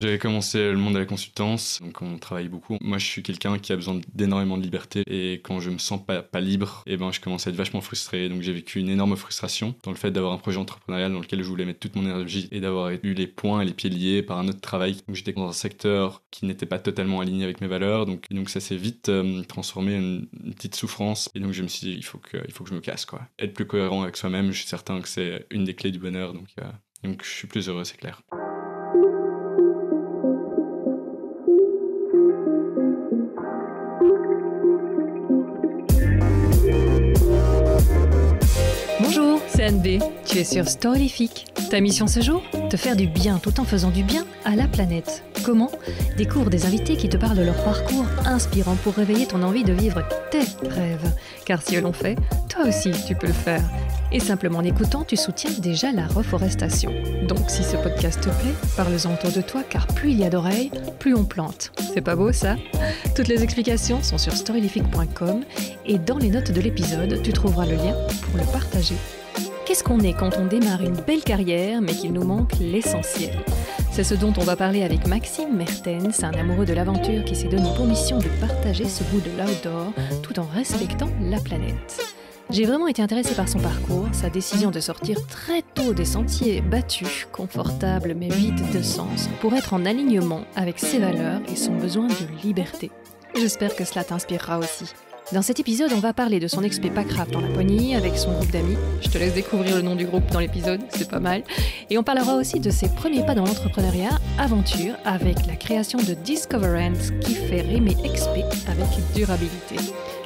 J'avais commencé le monde de la consultance, donc on travaille beaucoup. Moi, je suis quelqu'un qui a besoin d'énormément de liberté et quand je me sens pas, pas libre, et eh ben, je commence à être vachement frustré. Donc j'ai vécu une énorme frustration dans le fait d'avoir un projet entrepreneurial dans lequel je voulais mettre toute mon énergie et d'avoir eu les points et les pieds liés par un autre travail. Donc j'étais dans un secteur qui n'était pas totalement aligné avec mes valeurs, donc, donc ça s'est vite euh, transformé en une, petite souffrance. Et donc je me suis dit, il faut que, il faut que je me casse, quoi. Être plus cohérent avec soi-même, je suis certain que c'est une des clés du bonheur, donc, euh, donc je suis plus heureux, c'est clair. tu es sur Storylific. Ta mission ce jour Te faire du bien tout en faisant du bien à la planète. Comment Découvre des invités qui te parlent de leur parcours inspirant pour réveiller ton envie de vivre tes rêves. Car si eux l'ont fait, toi aussi tu peux le faire. Et simplement en écoutant, tu soutiens déjà la reforestation. Donc si ce podcast te plaît, parle-en autour de toi car plus il y a d'oreilles, plus on plante. C'est pas beau ça Toutes les explications sont sur storylific.com et dans les notes de l'épisode, tu trouveras le lien pour le partager. Qu'est-ce qu'on est quand on démarre une belle carrière mais qu'il nous manque l'essentiel C'est ce dont on va parler avec Maxime Mertens, un amoureux de l'aventure qui s'est donné pour mission de partager ce goût de l'outdoor tout en respectant la planète. J'ai vraiment été intéressée par son parcours, sa décision de sortir très tôt des sentiers battus, confortables mais vides de sens, pour être en alignement avec ses valeurs et son besoin de liberté. J'espère que cela t'inspirera aussi. Dans cet épisode, on va parler de son expé dans la Laponie avec son groupe d'amis. Je te laisse découvrir le nom du groupe dans l'épisode, c'est pas mal. Et on parlera aussi de ses premiers pas dans l'entrepreneuriat, aventure, avec la création de Discoverance qui fait rimer expé avec durabilité.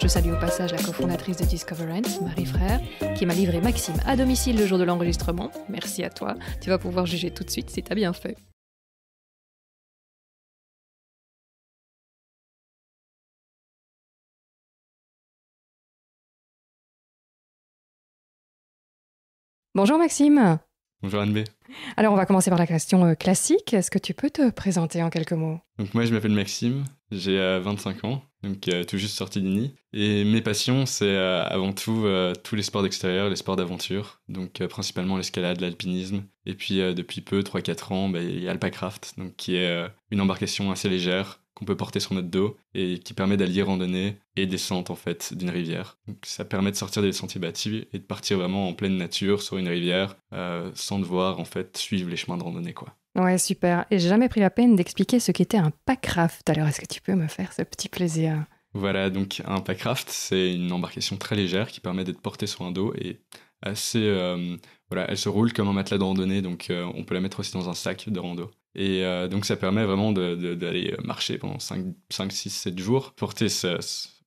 Je salue au passage la cofondatrice de Discoverance, Marie Frère, qui m'a livré Maxime à domicile le jour de l'enregistrement. Merci à toi. Tu vas pouvoir juger tout de suite si t'as bien fait. Bonjour Maxime. Bonjour Anne-B. Alors on va commencer par la question euh, classique. Est-ce que tu peux te présenter en quelques mots Donc moi je m'appelle Maxime, j'ai 25 euh, ans, donc euh, tout juste sorti d'INI. Et mes passions c'est avant tout tous les sports d'extérieur, les sports d'aventure, donc principalement l'escalade, l'alpinisme. Et puis depuis peu, 3-4 ans, bah, il y a Alpacraft, qui est une embarcation assez légère qu'on peut porter sur notre dos et qui permet d'allier randonnée et descente en fait d'une rivière. Donc ça permet de sortir des sentiers battus et de partir vraiment en pleine nature sur une rivière euh, sans devoir en fait suivre les chemins de randonnée quoi. Ouais, super. Et j'ai jamais pris la peine d'expliquer ce qu'était un packraft. Alors est-ce que tu peux me faire ce petit plaisir Voilà, donc un packraft, c'est une embarcation très légère qui permet d'être portée sur un dos et assez euh, voilà, elle se roule comme un matelas de randonnée donc euh, on peut la mettre aussi dans un sac de rando. Et euh, donc, ça permet vraiment d'aller euh, marcher pendant 5, 5, 6, 7 jours, porter ce,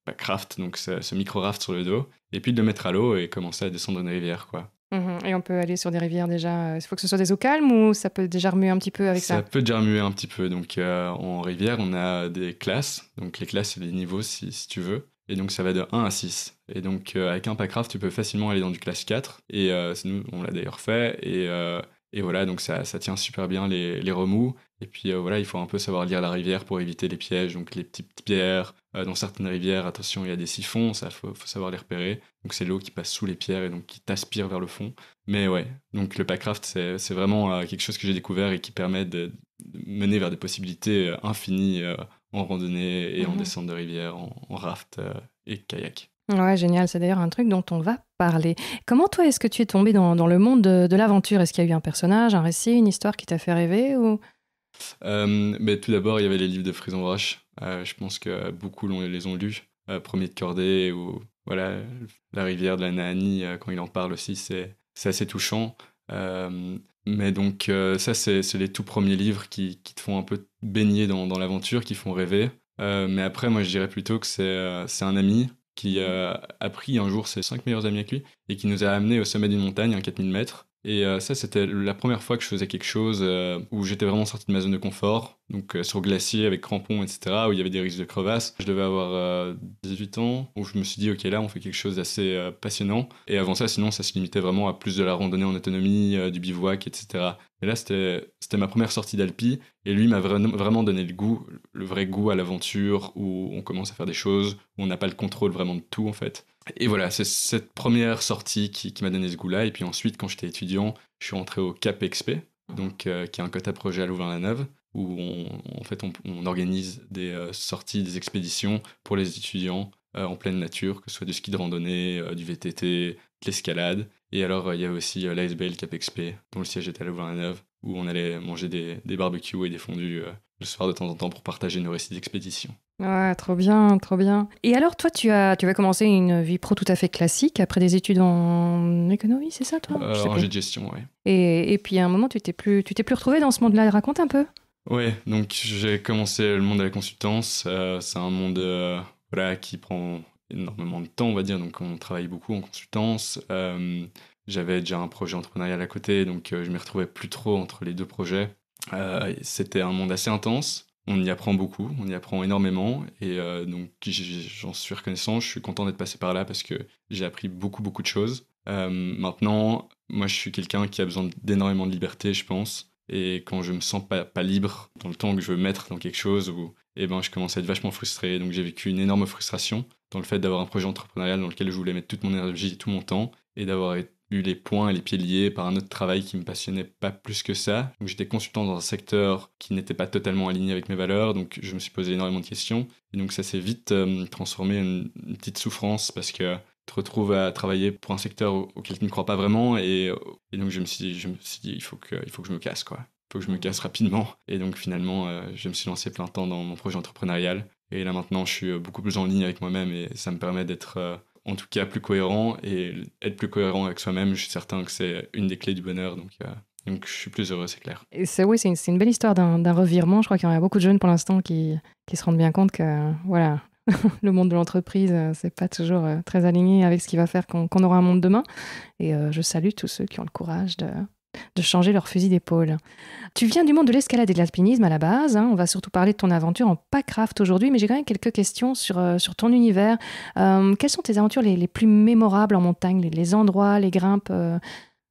packraft, bah, donc ce, micro-raft sur le dos, et puis de le mettre à l'eau et commencer à descendre une rivière, quoi. Mhm. et on peut aller sur des rivières déjà. Euh, il faut que ce soit des eaux calmes ou ça peut déjà remuer un petit peu avec ça Ça peut déjà remuer un petit peu. Donc en rivière, on a des classes. Donc les classes, c'est des niveaux si, si, tu veux. Et donc ça va de 1 à 6. Et donc avec un packraft, tu peux facilement aller dans du classe 4. Et nous, on l'a d'ailleurs fait. Et et voilà, donc ça, ça tient super bien les, remous. Et puis euh, voilà, il faut un peu savoir lire la rivière pour éviter les pièges, donc les petites pierres. Euh, dans certaines rivières, attention, il y a des siphons, ça faut, savoir les repérer. Donc c'est l'eau qui passe sous les pierres et donc qui t'aspire vers le fond. Mais ouais, donc le packraft, c'est vraiment euh, quelque chose que j'ai découvert et qui permet de, mener vers des possibilités infinies en randonnée et en mhm. descente de rivière, en, en raft et kayak. Ouais, génial. C'est d'ailleurs un truc dont on va parler. Comment toi, est-ce que tu es tombé dans, le monde de, l'aventure Est-ce qu'il y a eu un personnage, un récit, une histoire qui t'a fait rêver euh, mais tout d'abord, il y avait les livres de Frison Roche. Euh, je pense que beaucoup l'ont les ont lus. Euh, Premier de Cordée ou voilà, La rivière de la Nani quand il en parle aussi, c'est assez touchant. mais donc, ça, c'est les tout premiers livres qui, te font un peu baigner dans, l'aventure, qui font rêver. mais après, moi, je dirais plutôt que c'est un ami qui a pris un jour ses cinq meilleurs amis avec lui et qui nous a amenés au sommet d'une montagne, à 4000 mètres, et euh, ça, c'était la première fois que je faisais quelque chose euh, où j'étais vraiment sorti de ma zone de confort, donc euh, sur glacier avec crampons, etc., où il y avait des risques de crevasses. Je devais avoir 18 ans, où je me suis dit, ok, là, on fait quelque chose d'assez passionnant. Et avant ça, sinon, ça se limitait vraiment à plus de la randonnée en autonomie, du bivouac, etc. Et là, c'était ma première sortie d'Alpi, et lui m'a vraiment donné le goût, le vrai goût à l'aventure, où on commence à faire des choses, où on n'a pas le contrôle vraiment de tout, en fait. Et voilà, c'est cette première sortie qui, m'a donné ce goût-là. Et puis ensuite, quand j'étais étudiant, je suis rentré au Cap donc, euh, qui est un quota projet à Louvain-la-Neuve, où on, en fait, on, organise des euh, sorties, des expéditions pour les étudiants euh, en pleine nature, que ce soit du ski de randonnée, du VTT, de l'escalade. Et alors, il y avait aussi l'ASBL Cap XP, dont le siège était à Louvain-la-Neuve, où on allait manger des, des barbecues et des fondus le soir de temps en temps pour partager nos récits d'expédition. Ouais, trop bien, trop bien. Et alors, toi, tu as, tu vas commencer une vie pro tout à fait classique après des études en économie, c'est ça, toi euh, En de gestion, oui. Et, et, puis à un moment, tu t'es plus, tu t'es plus retrouvé dans ce monde-là. Raconte un peu. Oui, donc j'ai commencé le monde de la consultance. Euh, c'est un monde euh, voilà, qui prend énormément de temps, on va dire. Donc on travaille beaucoup en consultance. Euh, j'avais déjà un projet entrepreneurial à côté, donc je m'y retrouvais plus trop entre les deux projets. Euh, c'était un monde assez intense. On y apprend beaucoup, on y apprend énormément. Et euh, donc, j'en suis reconnaissant. Je suis content d'être passé par là parce que j'ai appris beaucoup, beaucoup de choses. Euh, maintenant, moi, je suis quelqu'un qui a besoin d'énormément de liberté, je pense. Et quand je me sens pas, libre dans le temps que je veux mettre dans quelque chose, ou, et eh ben, je commence à être vachement frustré. Donc j'ai vécu une énorme frustration dans le fait d'avoir un projet entrepreneurial dans lequel je voulais mettre toute mon énergie, tout mon temps, et d'avoir été eu les points et les pieds liés par un autre travail qui me passionnait pas plus que ça. Donc j'étais consultant dans un secteur qui n'était pas totalement aligné avec mes valeurs, donc je me suis posé énormément de questions. Et donc ça s'est vite euh, transformé en une petite souffrance parce que tu te retrouves à travailler pour un secteur auquel tu ne crois pas vraiment euh, et, donc je me suis dit, je me suis dit il, faut que, il faut que je me casse quoi. Il faut que je me casse rapidement. Et donc finalement, euh, je me suis lancé plein temps dans mon projet entrepreneurial. Et là maintenant, je suis beaucoup plus en ligne avec moi-même et ça me permet d'être en tout cas plus cohérent et être plus cohérent avec soi-même, je suis certain que c'est une des clés du bonheur. Donc, euh, je suis plus heureux, c'est clair. c'est, oui, c'est une, belle histoire d'un, revirement. Je crois qu'il y en a beaucoup de jeunes pour l'instant qui, se rendent bien compte que voilà, le monde de l'entreprise, euh, c'est pas toujours euh, très aligné avec ce qui va faire qu'on, aura un monde demain. Et je salue tous ceux qui ont le courage de, de changer leur fusil d'épaule. Tu viens du monde de l'escalade et de l'alpinisme à la base. Hein. On va surtout parler de ton aventure en packraft aujourd'hui, mais j'ai quand même quelques questions sur, euh, ton univers. Euh, quelles sont tes aventures les, plus mémorables en montagne, les, endroits, les grimpes euh?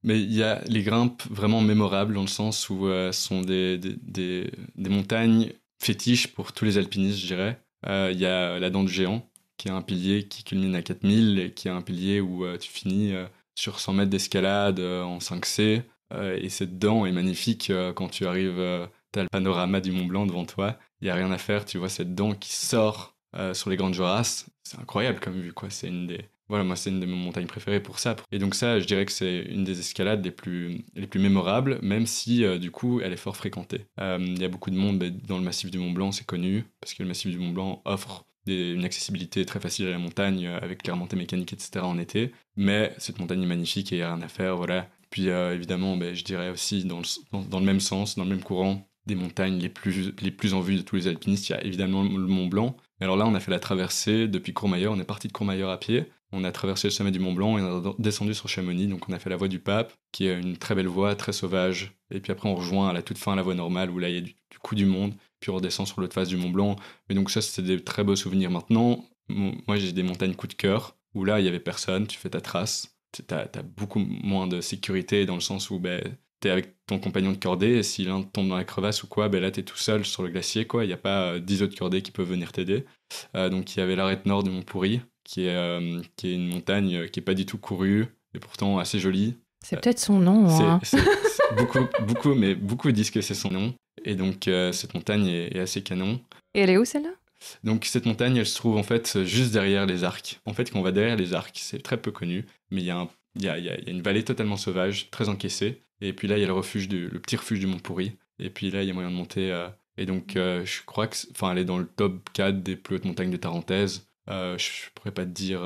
Mais il y a les grimpes vraiment mémorables dans le sens où ce sont des, montagnes fétiches pour tous les alpinistes, je dirais. Il y a la dent du géant, qui est un pilier qui culmine à 4000 et qui est un pilier où tu finis sur 100 mètres d'escalade en 5C. Euh, et cette dent est magnifique euh, quand tu arrives, euh, tu as le panorama du Mont Blanc devant toi, il n'y a rien à faire, tu vois cette dent qui sort sur les Grandes Jorasses, c'est incroyable comme vue, quoi. C'est une des, voilà, moi, c'est une de mes montagnes préférées pour ça. Et donc ça, je dirais que c'est une des escalades les plus, mémorables, même si, du coup, elle est fort fréquentée. Il y a beaucoup de monde bah, dans le massif du Mont Blanc, c'est connu, parce que le massif du Mont Blanc offre une accessibilité très facile à la montagne, avec les remontées mécaniques, etc. en été. Mais cette montagne est magnifique et il n'y a rien à faire, voilà. Puis euh, évidemment, ben, je dirais aussi dans le, même sens, dans le même courant, des montagnes les plus, les plus en vue de tous les alpinistes, il y a évidemment le Mont Blanc. alors là, on a fait la traversée depuis Courmayeur, on est parti de Courmayeur à pied, on a traversé le sommet du Mont Blanc et on a descendu sur Chamonix, donc on a fait la voie du Pape, qui est une très belle voie, très sauvage. Et puis après, on rejoint à la toute fin la voie normale où là, il y a du, coup du monde, puis on redescend sur l'autre face du Mont Blanc. Mais donc ça, c'était des très beaux souvenirs. Maintenant, moi, j'ai des montagnes coup de cœur, où là, il n'y avait personne, tu fais ta trace, t'as as beaucoup moins de sécurité dans le sens où ben, t'es avec ton compagnon de cordée et si l'un tombe dans la crevasse ou quoi, ben là t'es tout seul sur le glacier, quoi. Il n'y a pas euh, dix autres cordées qui peuvent venir t'aider. Euh, donc il y avait l'arête nord de pourri qui est, euh, qui est une montagne qui est pas du tout courue et pourtant assez jolie. C'est peut-être son nom. Hein. beaucoup, beaucoup, mais beaucoup disent que c'est son nom. Et donc cette montagne est, assez canon. Et elle est où celle-là donc cette montagne, elle se trouve en fait juste derrière les arcs. En fait, quand on va derrière les arcs, c'est très peu connu, mais il y, a, une vallée totalement sauvage, très encaissée. Et puis là, il y a le refuge, du, le petit refuge du Mont Pourri. Et puis là, il y a moyen de monter. Euh, et donc, euh, je crois que, enfin, elle est dans le top 4 des plus hautes montagnes de Tarentaise. Euh, je, pourrais pas te dire.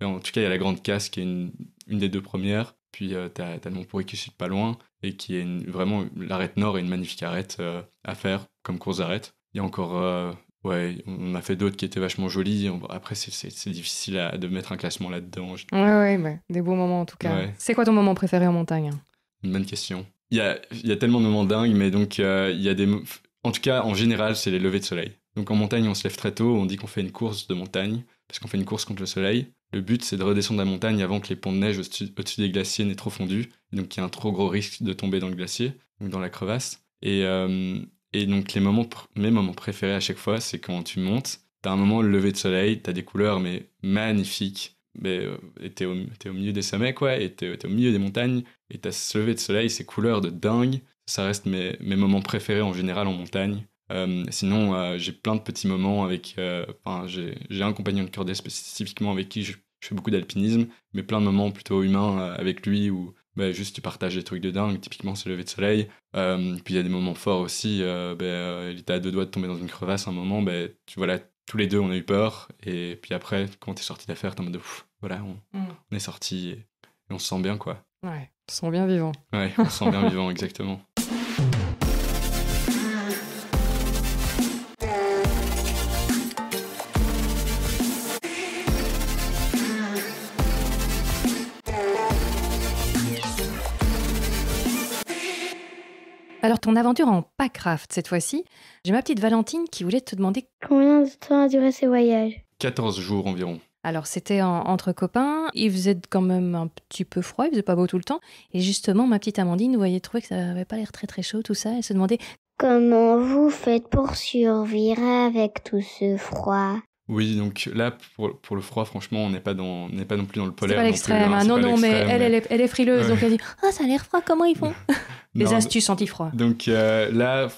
Mais en tout cas, il y a la Grande Casse qui est une, une des deux premières. Puis tu as, le Mont Pourri qui est pas loin et qui est vraiment l'arête nord est une magnifique arête à faire comme course d'arête. Il y a encore Ouais, on a fait d'autres qui étaient vachement jolies. Après, c'est difficile de mettre un classement là-dedans. Ouais, ouais, des beaux moments en tout cas. C'est quoi ton moment préféré en montagne Une bonne question. Il y a, y a, tellement de moments dingues, mais donc euh, il y a des. En tout cas, en général, c'est les levées de soleil. Donc en montagne, on se lève très tôt, on dit qu'on fait une course de montagne, parce qu'on fait une course contre le soleil. Le but, c'est de redescendre la montagne avant que les ponts de neige au-dessus des glaciers n'aient trop fondu, donc il y a un trop gros risque de tomber dans le glacier, donc dans la crevasse. Et. Euh, et donc, les moments, mes moments préférés à chaque fois, c'est quand tu montes, t'as un moment le lever de soleil, t'as des couleurs mais magnifiques. Mais, euh, t'es au, milieu des sommets, quoi, et t'es au milieu des montagnes, et t'as ce lever de soleil, ces couleurs de dingue. Ça reste mes, mes moments préférés en général en montagne. Euh, sinon, euh, j'ai plein de petits moments avec. Enfin, j'ai un compagnon de cordée spécifiquement avec qui je, fais beaucoup d'alpinisme, mais plein de moments plutôt humains avec lui ou... Bah, juste tu partages des trucs de dingue, typiquement se lever de soleil. Euh, puis il y a des moments forts aussi, euh, bah, euh, il était à deux doigts de tomber dans une crevasse à un moment, bah, tu vois tous les deux on a eu peur, et puis après, quand es sorti d'affaire, es en mode voilà, mm. on, est sorti et, et, on se sent bien quoi. Ouais, on se sent bien vivant. Ouais, on se sent bien vivant, exactement. Alors, ton aventure en Packraft cette fois-ci, j'ai ma petite Valentine qui voulait te demander. Combien de temps a duré ce voyage 14 jours environ. Alors, c'était entre copains, il faisait quand même un petit peu froid, il faisait pas beau tout le temps. Et justement, ma petite Amandine, vous voyez, que ça n'avait pas l'air très très chaud, tout ça. Elle se demandait Comment vous faites pour survivre avec tout ce froid oui, donc là, pour, le froid, franchement, on n'est pas, dans, pas non plus dans le polaire. C'est pas l'extrême. Hein, hein. Non, non, mais elle, Elle, est, frileuse. Donc elle dit Ah, ça a l'air froid, comment ils font Les astuces anti-froid. Donc euh, là,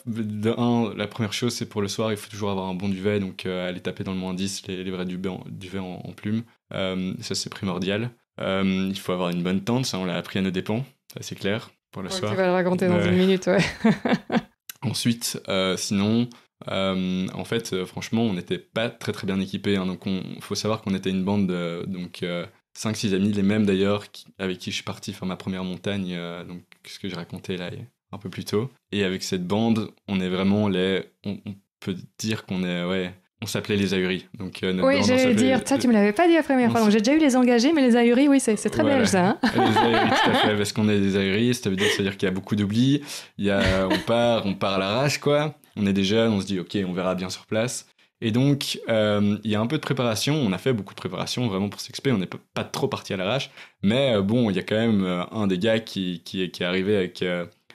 la première chose, c'est pour le soir, il faut toujours avoir un bon duvet. Donc euh, aller taper dans le moins 10 les, vrais duvets en, duvets plume. Euh, ça, c'est primordial. il faut avoir une bonne tente, ça, on l'a appris à nos dépens. c'est clair, pour le soir. Tu vas le raconter dans une minute, ouais. Ensuite, sinon, euh, en fait, euh, franchement, on n'était pas très très bien équipés. Hein. donc, il faut savoir qu'on était une bande de donc, 5-6 euh, amis, les mêmes d'ailleurs, avec qui je suis parti faire ma première montagne, donc ce que j'ai raconté là un peu plus tôt. Et avec cette bande, on est vraiment les. On, peut dire qu'on est. Ouais. On s'appelait les ahuris. Donc, oui, j'allais dire, ça tu me l'avais pas dit la première fois. Donc j'ai déjà eu les engagés, mais les ahuris, oui, c'est très belge ça. Hein. les ahuris, tout à fait, parce qu'on est des ahuris, ça veut dire, qu'il y a beaucoup d'oubli, on part, on part à l'arrache quoi on est déjà, jeunes, on se dit ok, on verra bien sur place. Et donc, euh, il y a un peu de préparation. On a fait beaucoup de préparation vraiment pour s'exprimer. On n'est pas trop parti à l'arrache. Mais euh, bon, il y a quand même euh, un des gars qui, est arrivé avec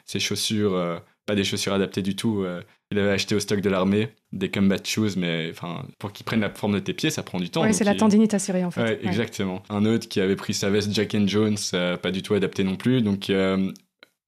ses chaussures, pas des chaussures adaptées du tout. il avait acheté au stock de l'armée des combat shoes, mais pour qu'ils prennent la forme de tes pieds, ça prend du temps. Oui, c'est la tendinite tendinite assurée en fait. exactement. Un autre qui avait pris sa veste Jack and Jones, pas du tout adaptée non plus. Donc,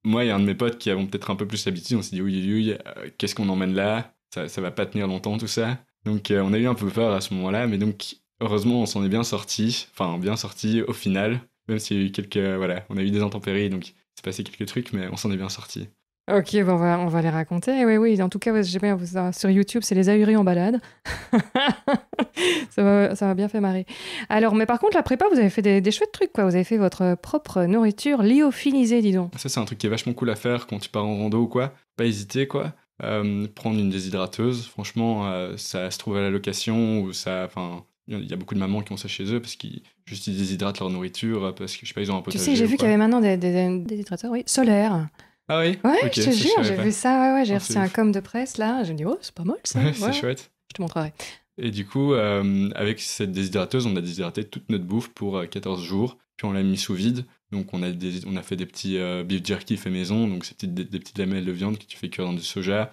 moi et un de mes potes qui avons peut-être un peu plus l'habitude, on s'est dit oui, oui, euh, qu'est-ce qu'on emmène là ça, ça va pas tenir longtemps tout ça. Donc euh, on a eu un peu peur à ce moment-là, mais donc heureusement on s'en est bien sorti, enfin bien sorti au final, même s'il y a eu quelques, voilà, on a eu des intempéries, donc c'est passé quelques trucs, mais on s'en est bien sorti. Ok, on, va, les raconter. Eh oui, oui, en tout cas, j'ai bien sur YouTube, c'est les ahuris en balade. ça m'a bien fait marrer. Alors, mais par contre, la prépa, vous avez fait des, chouettes trucs, quoi. Vous avez fait votre propre nourriture lyophilisée, dis donc. Ça, c'est un truc qui est vachement cool à faire quand tu pars en rando ou quoi. Pas hésiter, quoi. Euh, prendre une déshydrateuse, franchement, euh, ça se trouve à la location ou ça. Enfin, il y a beaucoup de mamans qui ont ça chez eux parce qu'ils juste déshydratent leur nourriture parce que je sais pas ils ont un potager. Tu sais, j'ai vu qu'il y avait maintenant des, déshydrateurs oui, solaires. Ah oui Ouais, je te jure, j'ai vu ça, ouais, j'ai ah, reçu un com de presse là, j'ai dit, oh, c'est pas mal ça. Ouais, c'est chouette. Je te montrerai. Et du coup, euh, avec cette déshydrateuse, on a déshydraté toute notre bouffe pour 14 euh, jours, puis on l'a mis sous vide. Donc on a, on a fait des petits euh, beef jerky fait maison, donc c'est des, des, petites lamelles de viande que tu fais cuire dans du soja.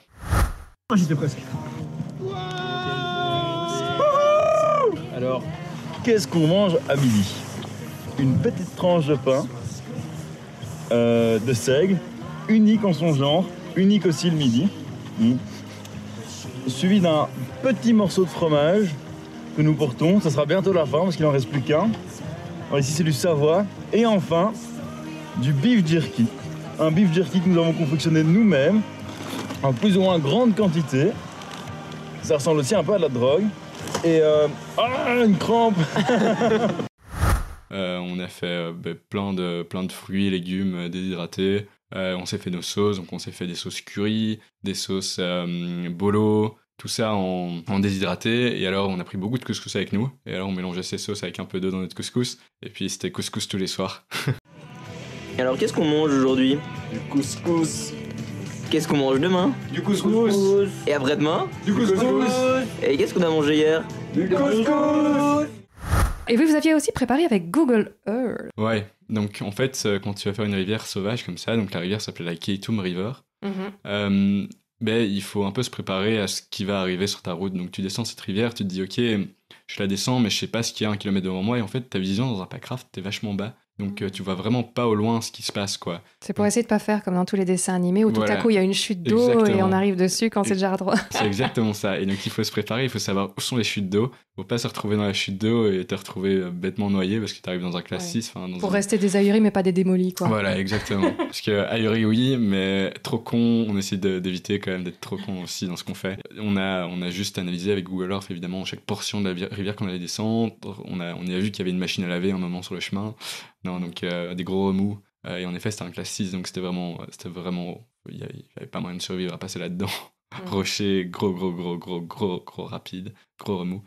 Oh, j'étais presque. Alors, qu'est-ce qu'on mange à midi Une petite tranche de pain, de seigle, unique en son genre, unique aussi le midi. Hmm. Suivi d'un petit morceau de fromage que nous portons. Ça sera bientôt la fin parce qu'il en reste plus qu'un. ici, c'est du Savoie. Et enfin, du beef jerky. Un beef jerky que nous avons confectionné nous-mêmes en plus ou moins grande quantité. Ça ressemble aussi un peu à de la drogue. Et euh... Ah, une crampe euh, on a fait euh, ben, plein, de, plein de fruits, légumes euh, déshydratés. Euh, on s'est fait nos sauces, donc on s'est fait des sauces curry, des sauces euh, bolo, tout ça en, en, déshydraté. Et alors, on a pris beaucoup de couscous avec nous. Et alors, on mélangeait ces sauces avec un peu d'eau dans notre couscous. Et puis, c'était couscous tous les soirs. Et alors, qu'est-ce qu'on mange aujourd'hui Du couscous. Qu'est-ce qu'on mange demain Du couscous. Et après-demain Du couscous. Et qu'est-ce qu'on a mangé hier Du couscous. Et vous, vous aviez aussi préparé avec Google Earth. Ouais, donc en fait, euh, quand tu vas faire une rivière sauvage comme ça, donc la rivière s'appelle la Keitum River, mhm. euh, ben, il faut un peu se préparer à ce qui va arriver sur ta route. Donc tu descends cette rivière, tu te dis ok, je la descends, mais je sais pas ce qu'il y a un kilomètre devant moi, et en fait ta vision dans un packraft, t'es vachement bas. Donc mm. euh, tu vois vraiment pas au loin ce qui se passe quoi. C'est pour essayer de pas faire comme dans tous les dessins animés où tout à coup il y a une chute d'eau et on arrive dessus quand c'est déjà droit. c'est exactement ça. Et donc il faut se préparer, il faut savoir où sont les chutes d'eau. Faut pas se retrouver dans la chute d'eau et te retrouver euh, bêtement noyé parce que tu arrives dans un class 6. Hein, pour rester des ahuris mais pas des démolis quoi. Voilà exactement. parce que ahuri oui mais trop con, on essaie d'éviter quand même d'être trop con aussi dans ce qu'on fait. On a, on a juste analysé avec Google Earth évidemment chaque portion de la rivière qu'on allait descendre. On a, on a vu qu'il y avait une machine à laver un moment sur le chemin. Non, donc euh, des gros remous. Euh, et en effet, c'était un classe 6, donc c'était vraiment. Euh, il n'y avait pas moyen de survivre à passer là-dedans. Mmh. Rocher, gros, gros, gros, gros, gros, gros rapide gros remous.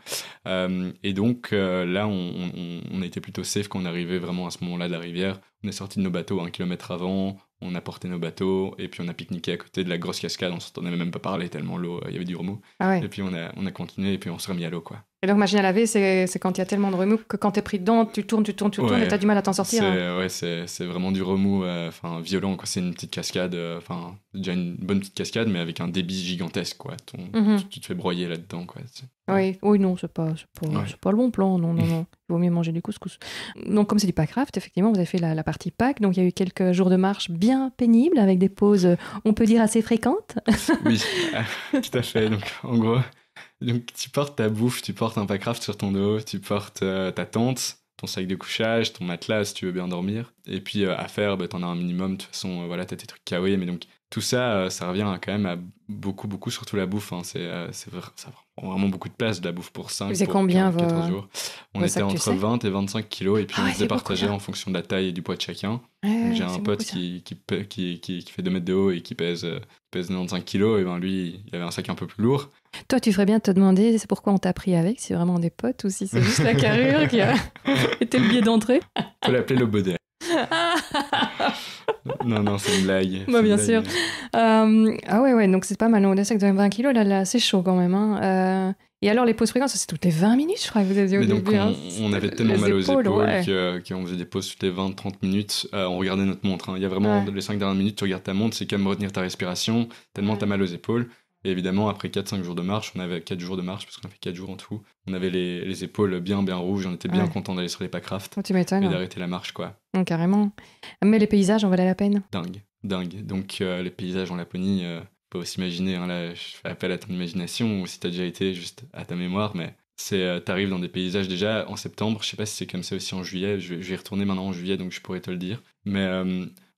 Euh, et donc euh, là, on, on, on, était plutôt safe quand on arrivait vraiment à ce moment-là de la rivière. On est sorti de nos bateaux un kilomètre avant, on a porté nos bateaux et puis on a pique-niqué à côté de la grosse cascade. On s'entendait même pas parler tellement l'eau, euh, il y avait du remous. Ah et puis on a, on a continué et puis on s'est remis à l'eau quoi. Et donc machine à laver, c'est quand il y a tellement de remous que quand tu es pris dedans, tu tournes, tu tournes, tu tournes et as du mal à t'en sortir. Hein. Ouais, c'est vraiment du remous, enfin violent quoi. C'est une petite cascade, enfin déjà une bonne petite cascade, mais avec un débit gigantesque quoi. Mhm. tu, tu, te fais broyer là-dedans quoi. Oui, oui, non, c'est pas, pas, pas, le bon plan. Non, non, non. Il vaut mieux manger du couscous. Donc, comme c'est du packraft, effectivement, vous avez fait la, partie pack, Donc, il y a eu quelques jours de marche bien pénibles avec des pauses, on peut dire, assez fréquentes. oui, tout à fait. Donc, en gros, donc, tu portes ta bouffe, tu portes un packraft sur ton dos, tu portes euh, ta tente, ton sac de couchage, ton matelas si tu veux bien dormir. Et puis, euh, à faire, bah, tu en as un minimum. De toute façon, euh, voilà, tes trucs KOE, mais donc tout ça, euh, ça revient quand même à beaucoup, beaucoup, surtout la bouffe. Hein. C'est, euh, ça prend vraiment beaucoup de place de la bouffe pour 5 pour combien jours. On était entre 20 et 25 kilos et puis ah on faisait partager en fonction de la taille et du poids de chacun. j'ai un pote qui qui, qui, qui, fait 2 mètres de haut et qui pèse, euh, pèse 95 kilos. Et ben lui, il avait un sac un peu plus lourd. Toi, tu ferais bien de te demander c'est pourquoi on t'a pris avec, si c'est vraiment des potes ou si c'est juste la carrure qui a été le biais d'entrée. On peut l'appeler le baudet. non, non, c'est une blague. Bah, bien sûr. Euh, ah ouais, ouais, donc c'est pas mal. On sec de 20 kilos, là, là c'est chaud quand même. Hein. Euh, et alors, les pauses fréquentes, c'est toutes les 20 minutes, je crois que vous avez dit au Mais début. Donc, hein. on, avait tellement mal aux épaules, qu'on faisait des pauses toutes les 20-30 minutes. Euh, on regardait notre montre. Hein. Il y a vraiment les 5 dernières minutes, tu regardes ta montre, c'est quand même retenir ta respiration, tellement tu t'as mal aux épaules. Et évidemment, après 4-5 jours de marche, on avait 4 jours de marche, parce qu'on a fait 4 jours en tout, on avait les, les épaules bien, bien rouges, on était bien contents content d'aller sur les packrafts. Oh, tu m'étonnes. Et d'arrêter la marche, quoi. carrément. Mais les paysages en valaient la peine. Dingue, dingue. Donc, euh, les paysages en Laponie, euh, on peut s'imaginer, hein, là, je fais appel à ton imagination, ou si t'as déjà été, juste à ta mémoire, mais c'est euh, t'arrives dans des paysages déjà en septembre je sais pas si c'est comme ça aussi en juillet je, vais y retourner maintenant en juillet donc je pourrais te le dire mais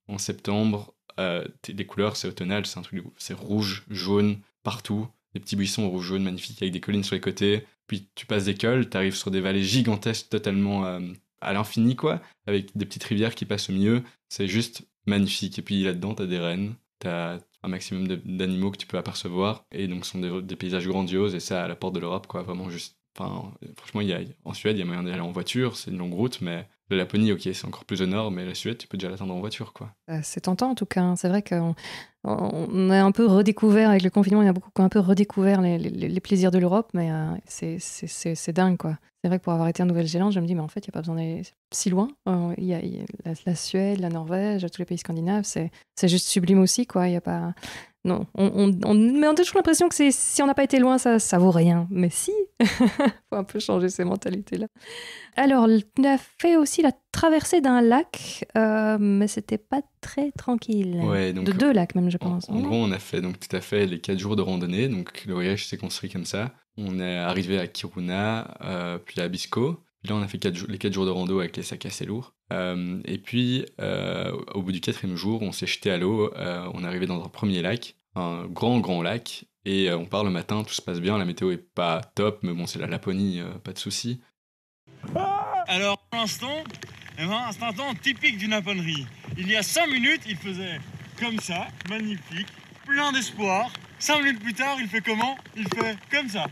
en septembre euh, les couleurs c'est automnal c'est un truc c'est rouge jaune partout, des petits buissons rouge jaune magnifiques avec des collines sur les côtés. Puis tu passes des cols, arrives sur des vallées gigantesques totalement euh, à l'infini, quoi, avec des petites rivières qui passent au milieu. C'est juste magnifique. Et puis là-dedans, t'as des rennes, t'as un maximum d'animaux que tu peux apercevoir. Et donc, ce sont des, paysages grandioses, et ça à la porte de l'Europe, quoi, vraiment juste. Enfin, franchement, y a, en Suède, il y a moyen d'aller en voiture, c'est une longue route, mais la Laponie, ok, c'est encore plus au nord, mais la Suède, tu peux déjà l'attendre en voiture, quoi. Euh, c'est tentant, en tout cas. Hein. C'est vrai qu'on on a un peu redécouvert, avec le confinement, on a beaucoup, un peu redécouvert les, plaisirs de l'Europe, mais euh, c'est c'est dingue, quoi. C'est vrai que pour avoir été en Nouvelle-Zélande, je me dis, mais en fait, il n'y a pas besoin d'aller si loin. Euh, il y a, la, la, Suède, la Norvège, tous les pays scandinaves, c'est juste sublime aussi, quoi. Il n'y a pas non, on, mais on a toujours l'impression que si on n'a pas été loin, ça, ça vaut rien. Mais si, faut un peu changer ces mentalités-là. Alors, tu as fait aussi la traversée d'un lac, euh, mais c'était pas très tranquille. de deux lacs même, je pense. En, gros, on a fait donc tout à fait les quatre jours de randonnée. Donc le voyage s'est construit comme ça. On est arrivé à Kiruna, euh, puis à Bisco. Là, on a fait quatre, les quatre jours de rando avec les sacs assez lourds. Euh, et puis, euh, au bout du quatrième jour, on s'est jeté à l'eau. Euh, on est arrivé dans un premier lac, un grand, grand lac. Et on part le matin, tout se passe bien. La météo est pas top, mais bon, c'est la Laponie, pas de soucis Alors, pour l'instant, c'est eh ben, un temps typique d'une laponnerie. Il y a 5 minutes, il faisait comme ça, magnifique, plein d'espoir. 5 minutes plus tard, il fait comment Il fait comme ça.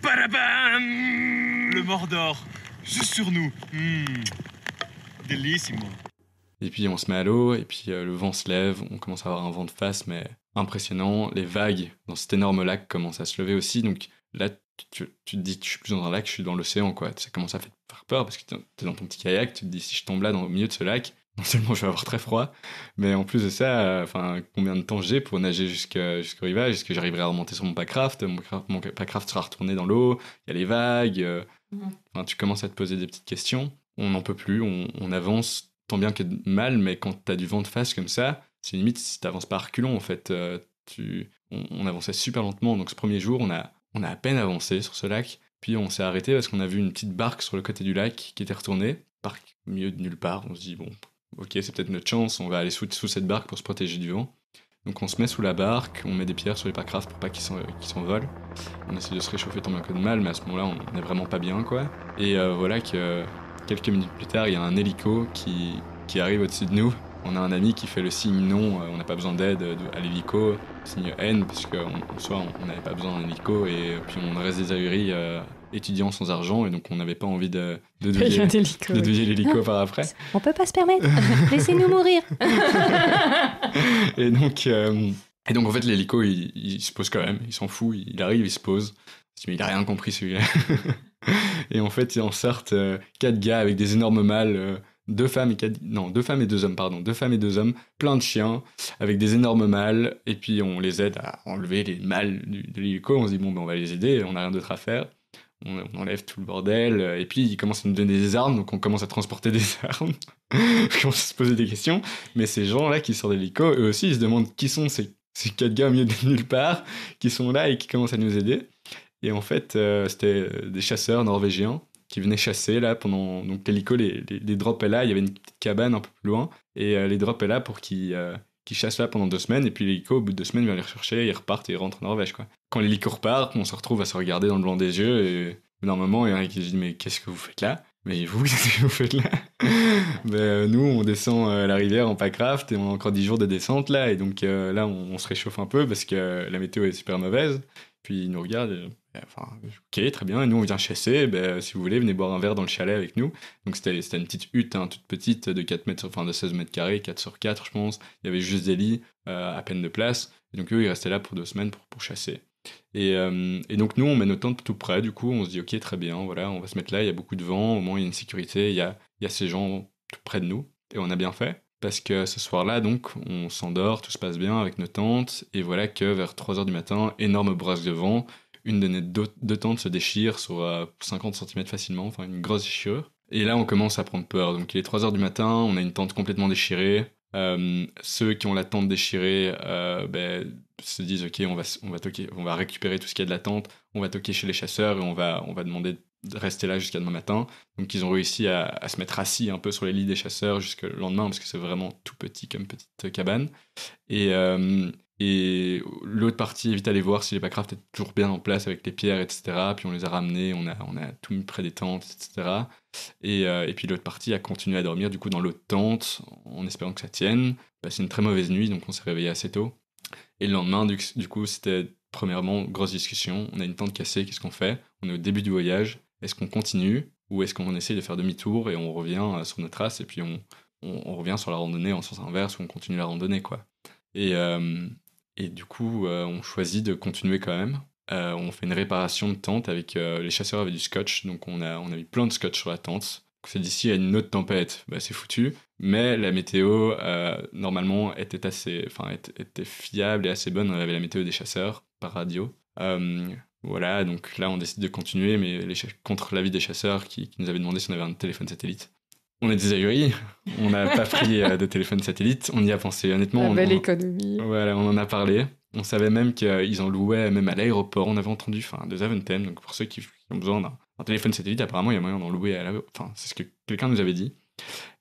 Parabam Le Mordor, juste sur nous. Hmm. Et puis on se met à l'eau, et puis euh, le vent se lève, on commence à avoir un vent de face, mais impressionnant. Les vagues dans cet énorme lac commencent à se lever aussi, donc là tu, te dis, je suis plus dans un lac, je suis dans l'océan, quoi. Ça commence à faire peur parce que tu es dans ton petit kayak, tu te dis, si je tombe là dans, au milieu de ce lac, non seulement je vais avoir très froid, mais en plus de ça, combien de temps j'ai pour nager jusqu'au rivage Est-ce que j'arriverai à remonter sur mon packraft mon, mon, packraft sera retourné dans l'eau, il y a les vagues. Euh, mmh. tu commences à te poser des petites questions on n'en peut plus, on, avance tant bien que mal, mais quand t'as du vent de face comme ça, c'est limite si t'avances pas à reculons en fait. Euh, tu, on, avançait super lentement, donc ce premier jour, on a, on a à peine avancé sur ce lac, puis on s'est arrêté parce qu'on a vu une petite barque sur le côté du lac qui était retournée, barque mieux de nulle part, on se dit bon, ok, c'est peut-être notre chance, on va aller sous, sous cette barque pour se protéger du vent. Donc on se met sous la barque, on met des pierres sur les packrafts pour pas qu'ils s'envolent. on essaie de se réchauffer tant bien que de mal, mais à ce moment-là, on n'est vraiment pas bien, quoi. Et euh, voilà que Quelques minutes plus tard, il y a un hélico qui, qui arrive au-dessus de nous. On a un ami qui fait le signe non, euh, on n'a pas besoin d'aide euh, à l'hélico, signe N, parce qu'en soi, on n'avait pas besoin d'un hélico, et euh, puis on reste des ahuris étudiants sans argent, et donc on n'avait pas envie de, de l'hélico par après. On peut pas se permettre, laissez-nous mourir Et donc, et donc en fait, l'hélico, il, il, se pose quand même, il s'en fout, il arrive, il se pose il a rien compris celui-là. et en fait, en sortent euh, quatre gars avec des énormes mâles, euh, deux femmes et quatre... non, deux femmes et deux hommes, pardon, deux femmes et deux hommes, plein de chiens avec des énormes mâles. Et puis on les aide à enlever les mâles de l'hélico. On se dit bon, ben on va les aider, on n'a rien d'autre à faire. On, enlève tout le bordel. Euh, et puis ils commencent à nous donner des armes, donc on commence à transporter des armes. on commence à se poser des questions. Mais ces gens-là qui sortent l'hélico, eux aussi, ils se demandent qui sont ces, ces quatre gars au milieu de nulle part, qui sont là et qui commencent à nous aider. Et en fait, euh, c'était euh, des chasseurs norvégiens qui venaient chasser là pendant donc l'hélico les, les, les là il y avait une petite cabane un peu plus loin et euh, les drops est là pour qu'ils qui chassent là pendant deux semaines et puis l'hélico au bout de deux semaines vient les rechercher ils repartent et ils rentrent en Norvège quoi quand l'hélico repart on se retrouve à se regarder dans le blanc des yeux et normalement il y en a qui se dit mais qu'est-ce que vous faites là mais vous qu'est-ce que vous faites là ben, nous on descend la rivière en packraft et on a encore dix jours de descente là et donc là on, se réchauffe un peu parce que la météo est super mauvaise puis ils nous regardent ok, très bien. Et nous, on vient chasser. Ben, si vous voulez, venez boire un verre dans le chalet avec nous. Donc, c'était une petite hutte, hein, toute petite, de 4 mètres, enfin, de 16 mètres carrés, 4 sur 4, je pense. Il y avait juste des lits, euh, à peine de place. Et donc, eux, ils restaient là pour deux semaines pour, pour chasser. Et, euh, et, donc, nous, on met nos tentes tout près. Du coup, on se dit, ok, très bien, voilà, on va se mettre là. Il y a beaucoup de vent. Au moins, il y a une sécurité. Il y a, il y a ces gens tout près de nous. Et on a bien fait. Parce que ce soir-là, donc, on s'endort, tout se passe bien avec nos tentes. Et voilà que vers 3 h du matin, énorme brasse de vent une de nos deux, tentes se déchire sur 50 euh, cm facilement, enfin une grosse déchirure. Et là, on commence à prendre peur. Donc, il est 3 h du matin, on a une tente complètement déchirée. Euh, ceux qui ont la tente déchirée euh, ben, se disent Ok, on va, on, va toquer, on va récupérer tout ce qu'il y a de la tente, on va toquer chez les chasseurs et on va, on va demander de rester là jusqu'à demain matin. Donc, ils ont réussi à, se mettre assis un peu sur les lits des chasseurs jusqu'au lendemain, parce que c'est vraiment tout petit comme petite cabane. Et. Et l'autre partie, évite d'aller voir si les backcraft étaient toujours bien en place avec les pierres, etc. Puis on les a ramenés, on a, on a tout mis près des tentes, etc. Et, euh, et puis l'autre partie a continué à dormir du coup dans l'autre tente en espérant que ça tienne. c'est une très mauvaise nuit, donc on s'est réveillé assez tôt. Et le lendemain, du, coup, c'était premièrement grosse discussion. On a une tente cassée, qu'est-ce qu'on fait On est au début du voyage. Est-ce qu'on continue ou est-ce qu'on essaie de faire demi-tour et on revient euh, sur nos traces et puis on, on, revient sur la randonnée en sens inverse ou on continue la randonnée quoi. Et euh, et du coup, euh, on choisit de continuer quand même. Euh, on fait une réparation de tente avec euh, les chasseurs avec du scotch, donc on a, on a mis plein de scotch sur la tente. C'est d'ici à une autre tempête, bah, c'est foutu. Mais la météo normalement était assez, enfin était, fiable et assez bonne. On avait la météo des chasseurs par radio. voilà, donc là on décide de continuer, mais contre l'avis des chasseurs qui, qui, nous avaient demandé si on avait un téléphone satellite. On est des on n'a pas pris euh, de téléphone satellite, on y a pensé honnêtement. La belle économie. Voilà, on en a parlé. On savait même qu'ils en louaient même à l'aéroport, on avait entendu, enfin, de Zaventem, donc pour ceux qui, ont besoin d'un téléphone satellite, apparemment il y a moyen d'en louer à l'aéroport, enfin, c'est ce que quelqu'un nous avait dit.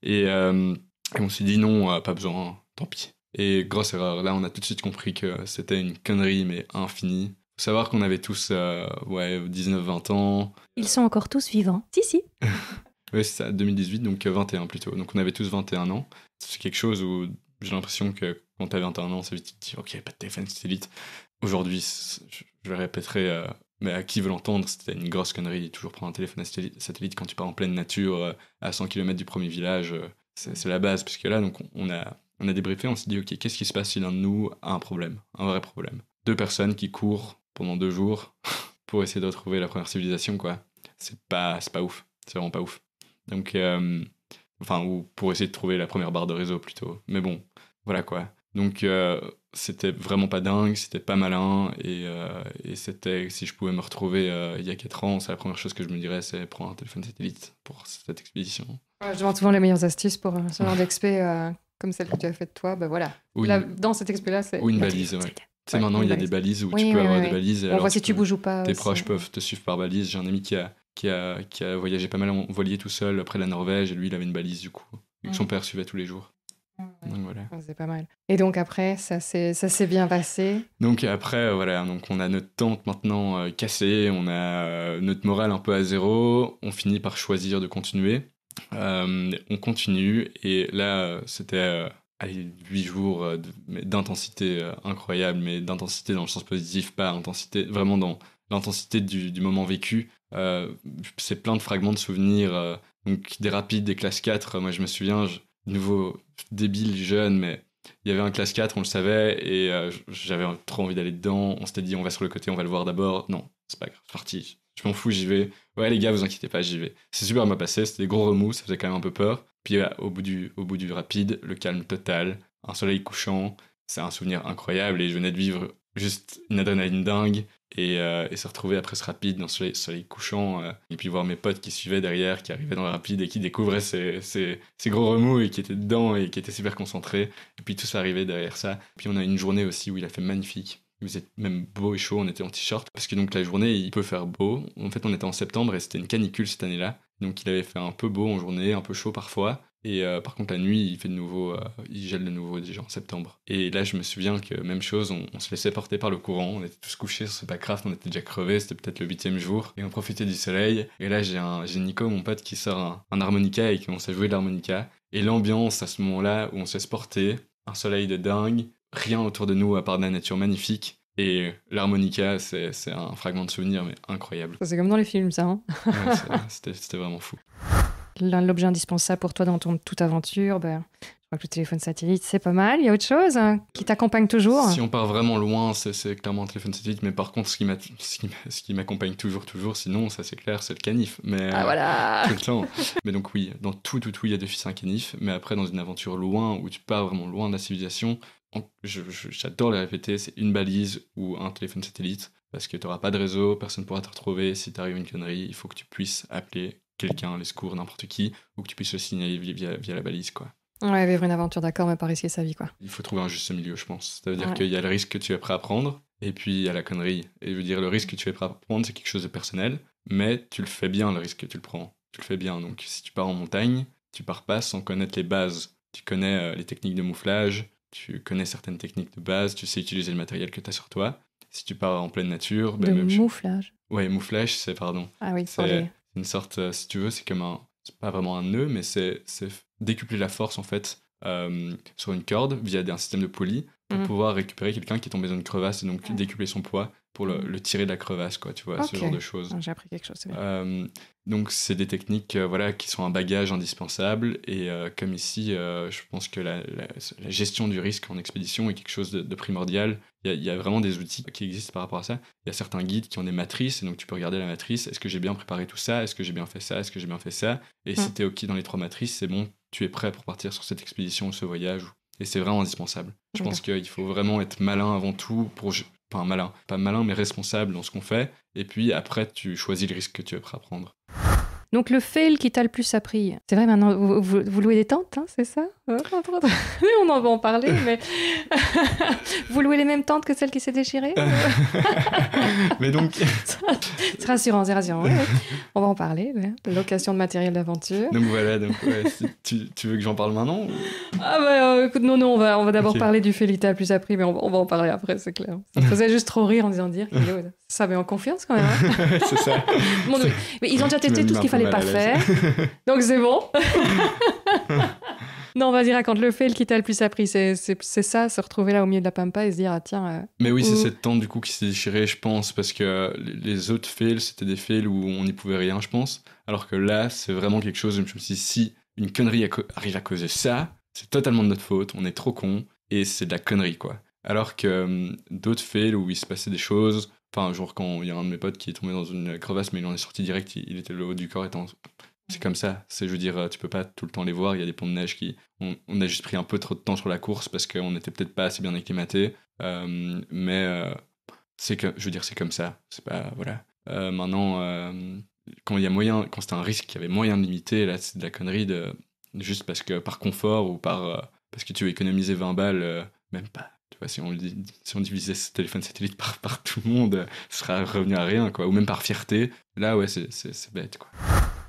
Et, euh, on s'est dit non, euh, pas besoin, tant pis. Et grosse erreur, là on a tout de suite compris que c'était une connerie, mais infinie. Faut savoir qu'on avait tous ouais, 19-20 ans. Ils sont encore tous vivants. Si, si. Oui, c'est ça, 2018, donc 21 euh, plutôt. Donc on avait tous 21 ans. C'est quelque chose où j'ai l'impression que quand t'as 21 ans, c'est vite ok, pas de téléphone satellite. Aujourd'hui, je, le répéterai, euh, mais à qui veut l'entendre, c'était une grosse connerie. Toujours prendre un téléphone satellite quand tu pars en pleine nature, euh, à 100 km du premier village, c'est la base. Puisque là, donc, on a, on a débriefé, on s'est dit, ok, qu'est-ce qui se passe si l'un de nous a un problème, un vrai problème Deux personnes qui courent pendant deux jours pour essayer de retrouver la première civilisation, quoi. C'est pas, pas ouf. C'est vraiment pas ouf. Donc, euh, enfin, ou pour essayer de trouver la première barre de réseau plutôt. Mais bon, voilà quoi. Donc, euh, c'était vraiment pas dingue, c'était pas malin. Et, euh, c'était, si je pouvais me retrouver il y a 4 ans, c'est la première chose que je me dirais, c'est prendre un téléphone satellite pour cette expédition. je demande souvent les meilleures astuces pour ce genre d'expé comme celle que tu as faite toi. Bah voilà. dans cette expé-là, c'est. Ou une balise, ouais. Tu sais, maintenant, il y a des balises où tu peux avoir des balises. si tu, bouges ou pas. Tes proches peuvent te suivre par balise. J'ai un ami qui a qui a, qui a voyagé pas mal en voilier tout seul après la Norvège, et lui, il avait une balise du coup, que son mm. père suivait tous les jours. Ah donc voilà. Ah, c'est pas mal. Et donc après, ça s'est, ça s'est bien passé. Donc après, euh, voilà, donc on a notre tente maintenant euh, cassée, on a euh, notre morale un peu à zéro, on finit par choisir de continuer. on continue, et là, c'était huit 8 jours d'intensité incroyable, mais d'intensité dans le sens positif, pas intensité, vraiment dans l'intensité du moment vécu. Euh, c'est plein de fragments de souvenirs. Euh, donc des rapides, des classes 4. Moi, je me souviens, nouveau débile, jeune, mais il y avait un classe 4, on le savait, et euh, j'avais trop envie d'aller dedans. On s'était dit, on va sur le côté, on va le voir d'abord. Non, c'est pas grave, parti. Je m'en fous, j'y vais. Ouais, les gars, vous inquiétez pas, j'y vais. C'est super m'a passé, c'était des gros remous, ça faisait quand même un peu peur. Puis bah, au, bout du, au bout du rapide, le calme total, un soleil couchant, c'est un souvenir incroyable, et je venais de vivre juste une adrénaline dingue. Euh, et, se retrouver après ce rapide dans le soleil, couchant, euh, et puis voir mes potes qui suivaient derrière, qui arrivaient dans le rapide et qui découvraient ces, gros remous et qui étaient dedans et qui étaient super concentrés, et puis tout ça arrivait derrière ça. Puis on a une journée aussi où il a fait magnifique. Vous êtes même beau et chaud, on était en t-shirt, parce que donc la journée, il peut faire beau. En fait, on était en septembre et c'était une canicule cette année-là, donc il avait fait un peu beau en journée, un peu chaud parfois, et euh, par contre, la nuit, il fait de nouveau, euh, il gèle de nouveau déjà en septembre. Et là, je me souviens que même chose, on, se laissait porter par le courant, on était tous couchés sur ce backcraft, on était déjà crevés, c'était peut-être le huitième jour, et on profitait du soleil. Et là, j'ai Nico, mon pote, qui sort un, harmonica et qui commence à jouer de l'harmonica. Et l'ambiance à ce moment-là où on se laisse porter, un soleil de dingue, rien autour de nous à part de la nature magnifique. Et l'harmonica, c'est un fragment de souvenir, mais incroyable. C'est comme dans les films, ça. Hein C'était vraiment fou l'objet indispensable pour toi dans ton toute aventure, ben, je crois que le téléphone satellite, c'est pas mal. Il y a autre chose hein, qui t'accompagne toujours Si on part vraiment loin, c'est clairement un téléphone satellite. Mais par contre, ce qui m'accompagne toujours, toujours, sinon, ça c'est clair, c'est le canif. Mais, ah voilà euh, Tout le temps. mais donc oui, dans tout, tout, tout, il y a des fils un canif. Mais après, dans une aventure loin, où tu pars vraiment loin de la civilisation, j'adore les répéter, c'est une balise ou un téléphone satellite parce que tu n'auras pas de réseau, personne ne pourra te retrouver. Si tu arrives une connerie, il faut que tu puisses appeler quelqu'un, les secours, n'importe qui, ou que tu puisses le signaler via, la balise, quoi. Ouais, vivre une aventure d'accord, mais pas risquer sa vie, quoi. Il faut trouver un juste milieu, je pense. Ça veut dire qu'il y a le risque que tu es prêt à prendre, et puis il y a la connerie. Et je veux dire, le risque que tu es prêt à prendre, c'est quelque chose de personnel, mais tu le fais bien, le risque que tu le prends. Tu le fais bien. Donc, si tu pars en montagne, tu pars pas sans connaître les bases. Tu connais euh, les techniques de mouflage, tu connais certaines techniques de base, tu sais utiliser le matériel que tu as sur toi. Si tu pars en pleine nature, ben, mouflage. Ouais, mouflage, c'est pardon. Ah oui, c'est une sorte, euh, si tu veux, c'est comme un, c'est pas vraiment un nœud, mais c'est, décupler la force en fait euh, sur une corde via un système de poulie pour mhm. pouvoir récupérer quelqu'un qui est tombé dans une crevasse et donc décupler son poids pour mhm. le, tirer de la crevasse, quoi, tu vois, ce genre de choses. Ah, j'ai appris quelque chose, c'est euh, donc c'est des techniques euh, voilà, qui sont un bagage indispensable et euh, comme ici, euh, je pense que la, gestion du risque en expédition est quelque chose de, primordial. Il y, a vraiment des outils qui existent par rapport à ça. Il y a certains guides qui ont des matrices et donc tu peux regarder la matrice. Est-ce que j'ai bien préparé tout ça Est-ce que j'ai bien fait ça Est-ce que j'ai bien fait ça Et mm. si tu es OK dans les trois matrices, c'est bon, tu es prêt pour partir sur cette expédition ou ce voyage. Et c'est vraiment indispensable. Je pense qu'il faut vraiment être malin avant tout pour enfin malin, pas malin, mais responsable dans ce qu'on fait. Et puis après, tu choisis le risque que tu es prêt à prendre. Donc le fail qui t'a le plus appris, c'est vrai maintenant, vous, louez des tentes, hein, c'est ça hein, On en va en parler, mais vous louez les mêmes tentes que celle qui s'est déchirées Mais donc... c'est rassurant, c'est rassurant. On va en parler, location de matériel d'aventure. Donc voilà, donc, tu, veux que j'en parle maintenant Ah bah euh, écoute, non, non, on va, on va d'abord parler du fail qui t'a le plus appris, mais on, va en parler après, c'est clair. Ça faisait juste trop rire en disant dire ça avait en confiance quand même. Hein. c'est ça. Mais ils ont déjà testé tout ce qu'il fallait pas faire. Donc c'est bon. non, vas-y, raconte le fail qui t'a le plus appris. C'est ça, se retrouver là au milieu de la pampa et se dire, ah, tiens. Euh, Mais oui, c'est cette tente du coup qui s'est déchirée, je pense, parce que les autres fails, c'était des fails où on n'y pouvait rien, je pense. Alors que là, c'est vraiment quelque chose je me suis dit, si une connerie arrive à causer ça, c'est totalement de notre faute, on est trop con et c'est de la connerie, quoi. Alors que hum, d'autres fails où il se passait des choses un jour, quand il y a un de mes potes qui est tombé dans une crevasse, mais il en est sorti direct, il, était le haut du corps étant. C'est comme ça. C'est, je veux dire, euh, tu peux pas tout le temps les voir. Il y a des ponts de neige qui. On, a juste pris un peu trop de temps sur la course parce qu'on n'était peut-être pas assez bien acclimaté. Euh, mais euh, c'est que, je veux dire, c'est comme ça. C'est pas. Voilà. maintenant, quand il y a moyen, quand c'était un risque qu'il y avait moyen de limiter, là, c'est de la connerie de. Juste parce que par confort ou par. parce que tu veux économiser 20 balles, même pas tu vois, si on, si divisait ce téléphone satellite par, tout le monde, ça serait revenu à rien, quoi. Ou même par fierté. Là, ouais, c'est bête, quoi.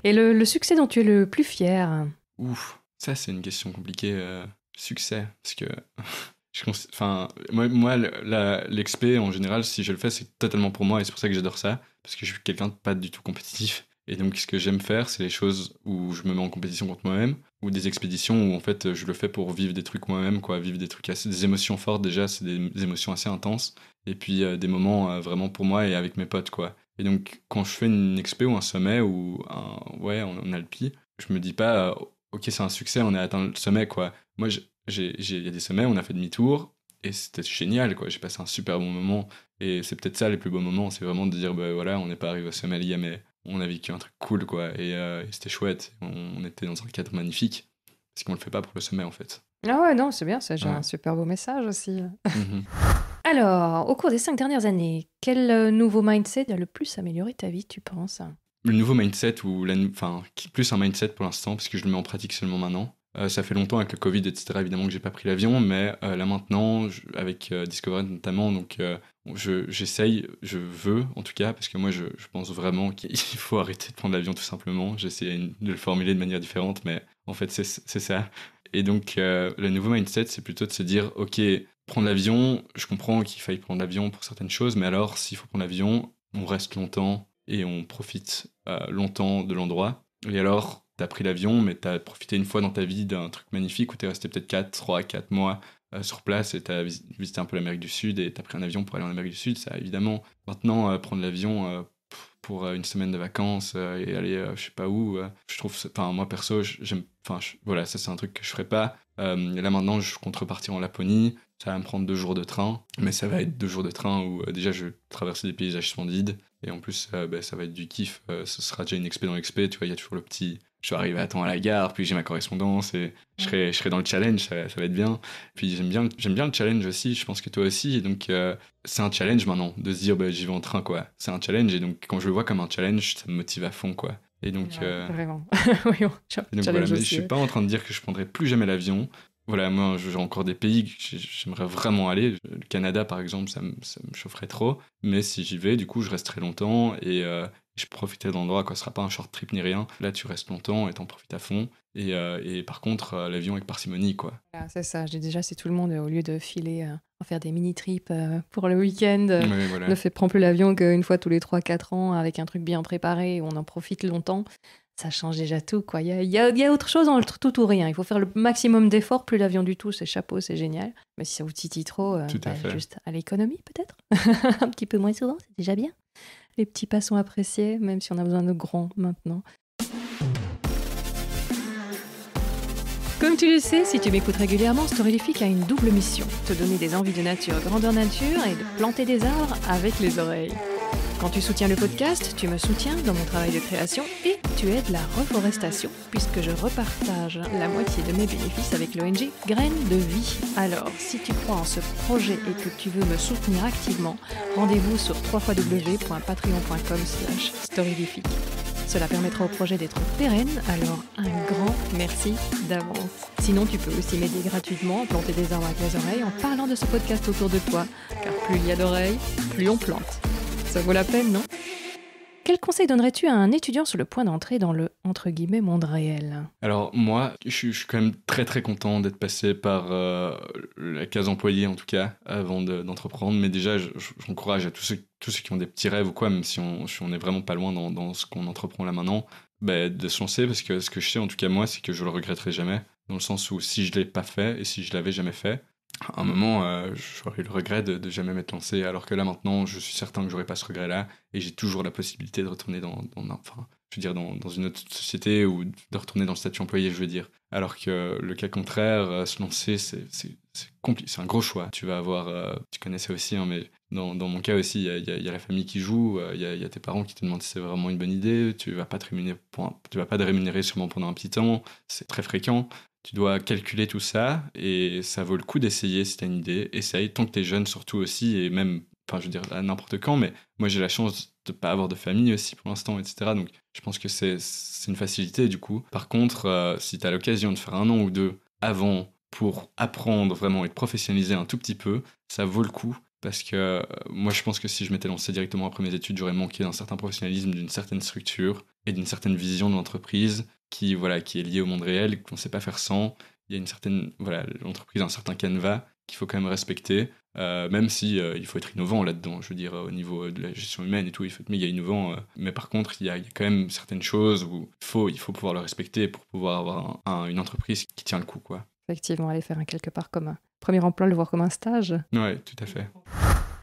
Et le, succès dont tu es le plus fier Ouf, ça, c'est une question compliquée. Euh, succès, parce que... Enfin, moi, moi l'XP en général, si je le fais, c'est totalement pour moi et c'est pour ça que j'adore ça parce que je suis quelqu'un de pas du tout compétitif. Et donc, ce que j'aime faire, c'est les choses où je me mets en compétition contre moi-même, ou des expéditions où en fait je le fais pour vivre des trucs moi-même, quoi, vivre des trucs assez, des émotions fortes déjà, c'est des, émotions assez intenses, et puis euh, des moments euh, vraiment pour moi et avec mes potes, quoi. Et donc, quand je fais une expé ou un sommet ou un, ouais, en, Alpi, je me dis pas, euh, ok, c'est un succès, on a atteint le sommet, quoi. Moi, il y a des sommets, on a fait demi-tour, et c'était génial, quoi. J'ai passé un super bon moment, et c'est peut-être ça les plus beaux moments, c'est vraiment de dire, bah voilà, on n'est pas arrivé au sommet, lié mais on a vécu un truc cool, quoi. Et, euh, c'était chouette. On, était dans un cadre magnifique. Parce qu'on le fait pas pour le sommet, en fait. Ah ouais, non, c'est bien, c'est j'ai un super beau message aussi. Mhm. Alors, au cours des cinq dernières années, quel euh, nouveau mindset a le plus amélioré ta vie, tu penses Le nouveau mindset, ou la, enfin, plus un mindset pour l'instant, parce que je le mets en pratique seulement maintenant, euh, ça fait longtemps avec le Covid, etc. Évidemment que j'ai pas pris l'avion, mais euh, là maintenant, avec Discover euh, Discovery notamment, donc j'essaye, je, veux en tout cas, parce que moi je, je pense vraiment qu'il faut arrêter de prendre l'avion tout simplement. J'essaie de le formuler de manière différente, mais en fait c'est ça. Et donc le nouveau mindset, c'est plutôt de se dire, ok, prendre l'avion, je comprends qu'il faille prendre l'avion pour certaines choses, mais alors s'il faut prendre l'avion, on reste longtemps et on profite longtemps de l'endroit. Et alors, t'as pris l'avion, mais tu as profité une fois dans ta vie d'un truc magnifique où tu es resté peut-être 4, 3, 4 mois euh, sur place et t'as as visité un peu l'Amérique du Sud et tu as pris un avion pour aller en Amérique du Sud. Ça, évidemment, maintenant, euh, prendre l'avion euh, pour une semaine de vacances et aller je sais pas où, je trouve, enfin, moi perso, j'aime, enfin, voilà, ça c'est un truc que je ferais pas. là maintenant, je compte repartir en Laponie. Ça va me prendre deux jours de train, mais ça va être deux jours de train où déjà je vais traverser des paysages splendides. Et en plus, bah, ça va être du kiff. ce sera déjà une expé dans tu vois, il y a toujours le petit, je vais arriver à temps à la gare, puis j'ai ma correspondance et je serai, je serai dans le challenge, ça, va être bien. Puis j'aime bien, j'aime bien le challenge aussi, je pense que toi aussi. Et donc euh, c'est un challenge maintenant de se dire bah, j'y vais en train quoi. C'est un challenge et donc quand je le vois comme un challenge, ça me motive à fond quoi. Et donc, euh, vraiment. oui, et je suis pas en train de dire que je prendrai plus jamais l'avion voilà, moi, j'ai encore des pays que j'aimerais vraiment aller. Le Canada, par exemple, ça me, chaufferait trop. Mais si j'y vais, du coup, je resterai longtemps et euh, je profiterai de quoi Ce ne sera pas un short trip ni rien. Là, tu restes longtemps et t'en profites à fond. Et, euh, par contre, euh, l'avion avec parcimonie, quoi. c'est ça. J'ai déjà, c'est tout le monde, au lieu de filer, en faire des mini-trips pour le week-end, ne fait, prends plus l'avion qu'une fois tous les 3-4 ans avec un truc bien préparé. on en profite longtemps ça change déjà tout. quoi. Il y a, autre chose dans tout ou rien. Il faut faire le maximum d'efforts. Plus l'avion du tout, c'est chapeau, c'est génial. Mais si ça vous titille trop, euh, bah, juste à l'économie peut-être. Un petit peu moins souvent, c'est déjà bien. Les petits pas sont appréciés, même si on a besoin de grands maintenant. Comme tu le sais, si tu m'écoutes régulièrement, Storylifique a une double mission te donner des envies de nature, grandeur nature et de planter des arbres avec les oreilles. Quand tu soutiens le podcast, tu me soutiens dans mon travail de création et tu aides la reforestation puisque je repartage la moitié de mes bénéfices avec l'ONG Graines de Vie. Alors, si tu crois en ce projet et que tu veux me soutenir activement, rendez-vous sur www.patreon.com/storylifique. Cela permettra au projet d'être pérenne, alors un grand merci d'avance. Sinon, tu peux aussi m'aider gratuitement à planter des arbres avec les oreilles en parlant de ce podcast autour de toi, car plus il y a d'oreilles, plus on plante. Ça vaut la peine, non quel conseil donnerais-tu à un étudiant sur le point d'entrer dans le entre guillemets monde réel Alors moi, je, suis quand même très très content d'être passé par euh, la case employée en tout cas avant d'entreprendre. mais déjà, j'encourage à tous ceux, tous ceux qui ont des petits rêves ou quoi, même si on, n'est on est vraiment pas loin dans, ce qu'on entreprend là maintenant, bah, de se lancer parce que ce que je sais en tout cas moi, c'est que je le regretterai jamais dans le sens où si je l'ai pas fait et si je l'avais jamais fait, à un moment, euh, j'aurais eu le regret de, de jamais m'être lancé, alors que là maintenant, je suis certain que j'aurais pas ce regret-là, et j'ai toujours la possibilité de retourner dans, enfin, je veux dire, dans, une autre société ou de retourner dans le statut employé, je veux dire. Alors que le cas contraire, euh, se lancer, c'est compliqué, c'est un gros choix. Tu vas avoir, euh, tu ça aussi, hein, mais dans, mon cas aussi, il y, a la famille qui joue, il y, a tes parents qui te demandent si c'est vraiment une bonne idée, tu vas pas te tu vas pas te rémunérer sûrement pendant un petit temps, c'est très fréquent. Tu dois calculer tout ça et ça vaut le coup d'essayer si as une idée. Essaye, tant que t'es jeune surtout aussi, et même, enfin je veux dire à n'importe quand, mais moi j'ai la chance de pas avoir de famille aussi pour l'instant, etc. Donc je pense que c'est une facilité du coup. Par contre, euh, si tu as l'occasion de faire un an ou deux avant pour apprendre vraiment et te professionnaliser un tout petit peu, ça vaut le coup. Parce que euh, moi, je pense que si je m'étais lancé directement après mes études, j'aurais manqué d'un certain professionnalisme, d'une certaine structure et d'une certaine vision de l'entreprise qui, voilà, qui est lié au monde réel, qu'on ne sait pas faire sans. Il y a une certaine, voilà, l'entreprise a un certain canevas qu'il faut quand même respecter, euh, même si euh, il faut être innovant là-dedans. Je veux dire, au niveau de la gestion humaine et tout, il faut être méga innovant. Euh, mais par contre, il y, a, quand même certaines choses où il faut, il faut pouvoir le respecter pour pouvoir avoir une entreprise qui tient le coup, quoi. Effectivement, aller faire un quelque part comme un premier emploi, le voir comme un stage. Ouais, tout à fait.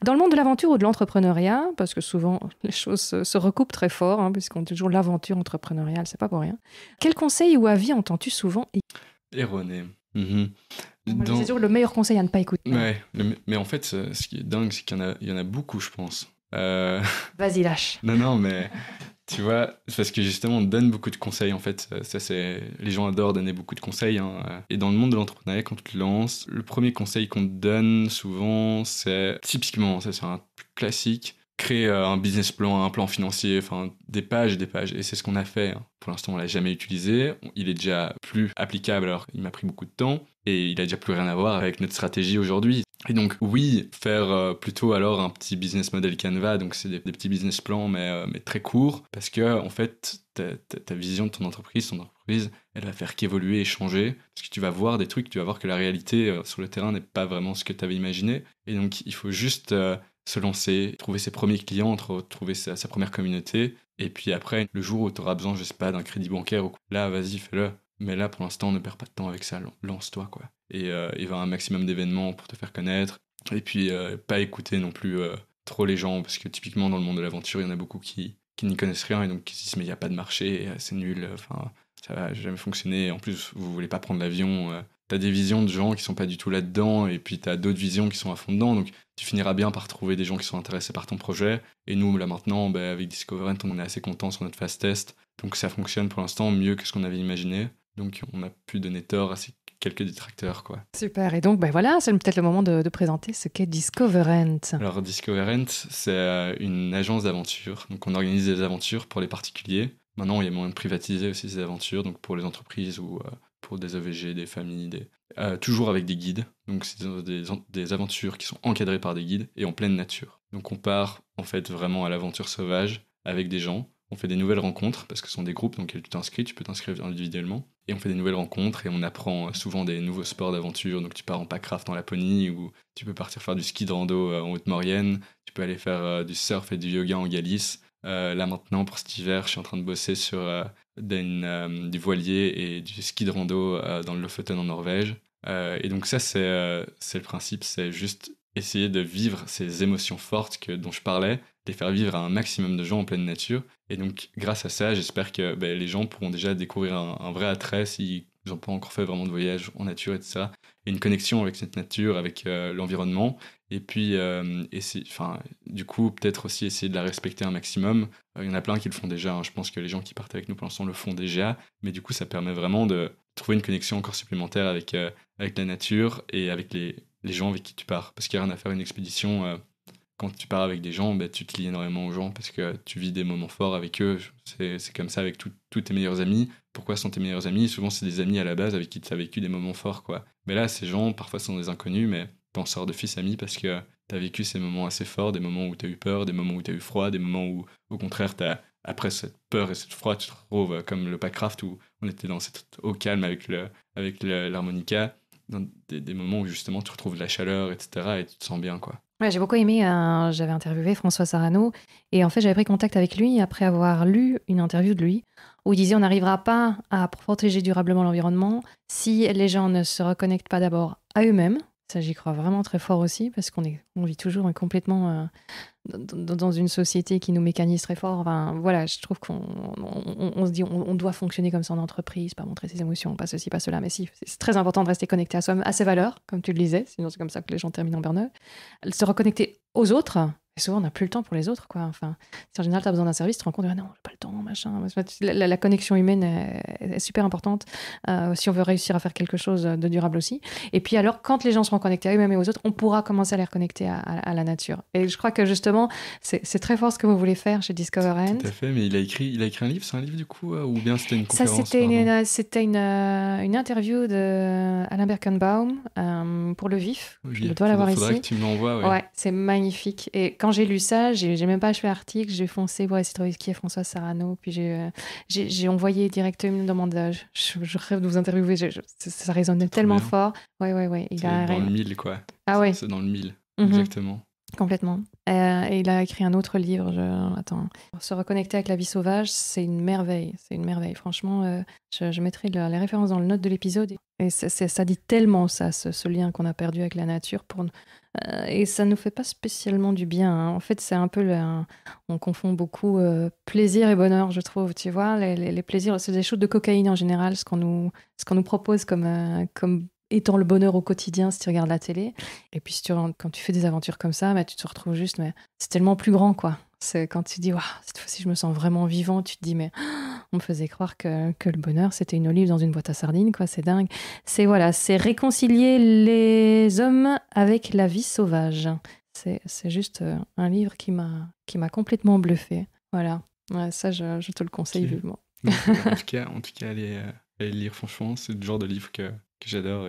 Dans le monde de l'aventure ou de l'entrepreneuriat, parce que souvent les choses se, recoupent très fort, hein, puisqu'on dit toujours l'aventure entrepreneuriale, c'est pas pour rien. Quel conseil ou avis entends-tu souvent Erroné. C'est mhm. toujours le meilleur conseil à ne pas écouter. mais en fait, euh, ce qui est dingue, c'est qu'il y, en a beaucoup, je pense. Euh, Vas-y, lâche. non, non, mais tu vois, parce que justement, on donne beaucoup de conseils, en fait. Euh, ça, c'est... Les gens adorent donner beaucoup de conseils. Hein, euh. Et dans le monde de l'entrepreneuriat, quand tu te lances, le premier conseil qu'on te donne souvent, c'est typiquement, ça c'est un classique, créer euh, un business plan, un plan financier, enfin des pages et des pages. Et c'est ce qu'on a fait. Hein. Pour l'instant, on l'a jamais utilisé. Il est déjà plus applicable. Alors, il m'a pris beaucoup de temps et il a déjà plus rien à voir avec notre stratégie aujourd'hui. Et donc, oui, faire euh, plutôt alors un petit business model Canva. Donc, c'est des, petits business plans, mais, euh, mais très courts, parce que en fait, ta vision de ton entreprise, son entreprise, elle va faire qu'évoluer et changer, parce que tu vas voir des trucs, tu vas voir que la réalité sur le terrain n'est pas vraiment ce que tu avais imaginé. Et donc, il faut juste se lancer, trouver ses premiers clients, trouver sa, première communauté. Et puis après, le jour où tu auras besoin, je sais pas, d'un crédit bancaire, là, vas-y, fais-le. Mais là, pour l'instant, ne perds pas de temps avec ça, lance-toi, quoi. Et, euh, et va à un maximum d'événements pour te faire connaître. Et puis, euh, pas écouter non plus euh, trop les gens, parce que typiquement, dans le monde de l'aventure, il y en a beaucoup qui, qui n'y connaissent rien et donc qui se disent, mais il n'y a pas de marché, euh, c'est nul, enfin, ça va jamais fonctionner. En plus, vous voulez pas prendre l'avion. T'as des visions de gens qui sont pas du tout là-dedans, et puis t'as d'autres visions qui sont à fond dedans. Donc, tu finiras bien par trouver des gens qui sont intéressés par ton projet. Et nous, là maintenant, ben, avec Discoverant, on est assez content sur notre fast test. Donc ça fonctionne pour l'instant mieux que ce qu'on avait imaginé. Donc on a pu donner tort à ces quelques détracteurs. Quoi. Super. Et donc bah, voilà, c'est peut-être le moment de, présenter ce qu'est Discoverant. Alors Discoverant, c'est euh, une agence d'aventure. Donc on organise des aventures pour les particuliers. Maintenant, il y a moyen de privatiser aussi ces aventures, donc pour les entreprises ou euh, pour des AVG, des familles, euh, toujours avec des guides. Donc c'est des, des, aventures qui sont encadrées par des guides et en pleine nature. Donc on part en fait vraiment à l'aventure sauvage avec des gens. On fait des nouvelles rencontres parce que ce sont des groupes, dans lesquels tu t'inscris, tu peux t'inscrire individuellement. Et on fait des nouvelles rencontres et on apprend souvent des nouveaux sports d'aventure. Donc tu pars en packraft en Laponie ou tu peux partir faire du ski de rando euh, en Haute-Maurienne. Tu peux aller faire euh, du surf et du yoga en Galice. Euh, là maintenant, pour cet hiver, je suis en train de bosser sur euh, euh, du voilier et du ski de rando dans le Lofoten en Norvège. et donc ça, c'est le principe, c'est juste essayer de vivre ces émotions fortes dont je parlais, les faire vivre à un maximum de gens en pleine nature. Et donc grâce à ça, j'espère que ben, les gens pourront déjà découvrir un, un vrai attrait s'ils n'ont pas encore fait vraiment de voyage en nature et tout ça, et une connexion avec cette nature, avec l'environnement. Et puis, euh, enfin, du coup, peut-être aussi essayer de la respecter un maximum. Euh, il y en a plein qui le font déjà. Hein. Je pense que les gens qui partent avec nous pour l'instant le font déjà. Mais du coup, ça permet vraiment de trouver une connexion encore supplémentaire avec, euh, avec la nature et avec les, les, gens avec qui tu pars. Parce qu'il n'y a rien à faire une expédition. quand tu pars avec des gens, ben tu te lies énormément aux gens parce que tu vis des moments forts avec eux. C'est comme ça avec tous tes meilleurs amis. Pourquoi sont tes meilleurs amis Souvent, c'est des amis à la base avec qui tu as vécu des moments forts. quoi. Mais là, ces gens, parfois, sont des inconnus, mais t'en de fils ami parce que t'as vécu ces moments assez forts, des moments où t'as eu peur, des moments où t'as eu froid, des moments où, au contraire, t'as, après cette peur et cette froid, tu te retrouves euh, comme le Packraft où on était dans cette, au calme avec, le, avec l'harmonica, des, moments où justement tu retrouves la chaleur, etc. et tu te sens bien, quoi. j'ai beaucoup aimé, euh, j'avais interviewé François Sarano et en fait j'avais pris contact avec lui après avoir lu une interview de lui où il disait on n'arrivera pas à protéger durablement l'environnement si les gens ne se reconnectent pas d'abord à eux-mêmes, ça, j'y crois vraiment très fort aussi, parce qu'on vit toujours complètement euh, dans, une société qui nous mécanise très fort. Enfin, voilà, je trouve qu'on se dit, on, doit fonctionner comme ça en entreprise, pas montrer ses émotions, pas ceci, pas cela. Mais si, c'est très important de rester connecté à soi à ses valeurs, comme tu le disais, sinon c'est comme ça que les gens terminent en burn Se reconnecter aux autres, et souvent, on n'a plus le temps pour les autres, quoi. Enfin, si en général, tu as besoin d'un service, tu te rends compte, ah non, j'ai pas le temps, machin. La, connexion humaine est, super importante euh, si on veut réussir à faire quelque chose de durable aussi. Et puis, alors, quand les gens seront connectés à eux-mêmes et aux autres, on pourra commencer à les reconnecter à, la nature. Et je crois que justement, c'est très fort ce que vous voulez faire chez Discover End. Tout à fait, mais il a écrit, il a écrit un livre, c'est un livre du coup, euh, ou bien c'était une conférence Ça, c'était une, euh, une, interview de Birkenbaum pour Le Vif. je dois l'avoir ici. que tu me l'envoies, ouais. c'est magnifique. Et quand j'ai lu ça, j'ai même pas acheté l'article, j'ai foncé voir qui et François Sarano, puis euh, j'ai envoyé directement une demande. Je, rêve de vous interviewer, ça résonnait tellement fort. Ouais, ouais, ouais. dans le mille, quoi. Ah ouais. C'est dans le mille, mhm. exactement. Complètement. Euh, et il a écrit un autre livre. Je... Attends. Se reconnecter avec la vie sauvage, c'est une merveille. C'est une merveille. Franchement, euh, je, mettrai les références dans le note de l'épisode. Et ça dit tellement ça, ce, lien qu'on a perdu avec la nature. Pour... Euh, et ça ne nous fait pas spécialement du bien. Hein. En fait, c'est un peu. On confond beaucoup plaisir et bonheur, je trouve. Tu vois, les, les plaisirs, c'est des choses de cocaïne en général, ce qu'on nous, ce qu'on nous propose comme, comme étant le bonheur au quotidien si tu regardes la télé. Et puis quand tu fais des aventures comme ça, bah, tu te retrouves juste, mais c'est tellement plus grand, quoi. C'est quand tu dis, waouh, cette fois-ci, je me sens vraiment vivant, tu te dis, mais on me faisait croire que, le bonheur, c'était une olive dans une boîte à sardines, quoi, c'est dingue. C'est voilà, c'est réconcilier les hommes avec la vie sauvage. C'est juste euh, un livre qui m'a complètement bluffé. Voilà, ça, je, te le conseille vivement. Euh, en, tout cas, en allez, euh, lire, franchement, c'est le genre de livre que j'adore.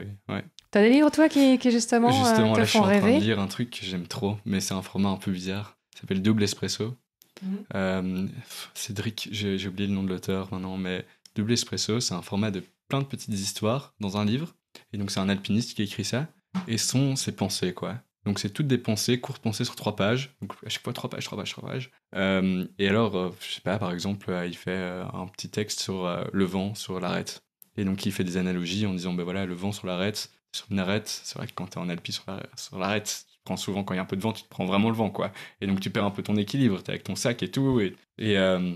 T'as des livres, toi, qui, qui justement, euh, justement euh, là, je suis en train de lire un truc que j'aime trop, mais c'est un format un peu bizarre. Ça s'appelle Double Espresso. Mhm. Euh, Cédric, j'ai oublié le nom de l'auteur maintenant, mais Double Espresso, c'est un format de plein de petites histoires dans un livre. Et donc, c'est un alpiniste qui écrit ça. Et sont ses pensées, quoi. Donc, c'est toutes des pensées, courtes pensées sur trois pages. Donc, à chaque fois, trois pages, trois pages, trois pages. Euh, et alors, je sais pas, par exemple, il fait un petit texte sur le vent, sur l'arête. Et donc il fait des analogies en disant, ben voilà, le vent sur l'arête, sur une arête, c'est vrai que quand tu es en Alpi sur l'arête, tu prends souvent, quand il y a un peu de vent, tu te prends vraiment le vent, quoi. Et donc tu perds un peu ton équilibre, t'es avec ton sac et tout. Et, et, euh,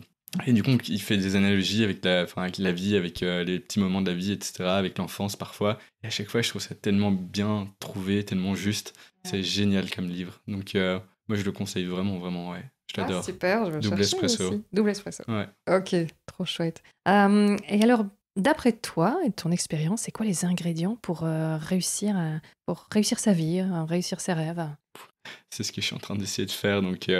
du coup, il fait des analogies avec la, fin, avec la vie, avec euh, les petits moments de la vie, etc., avec l'enfance parfois. Et à chaque fois, je trouve ça tellement bien trouvé, tellement juste. C'est génial comme livre. Donc euh, moi, je le conseille vraiment, vraiment, ouais. Je ah, l'adore. Ah, super, je vais Double espresso. Double espresso. Ouais. Ok, trop chouette. et alors, D'après toi et ton expérience, c'est quoi les ingrédients pour, euh, réussir, euh, pour réussir sa vie, euh, réussir ses rêves C'est ce que je suis en train d'essayer de faire. Donc,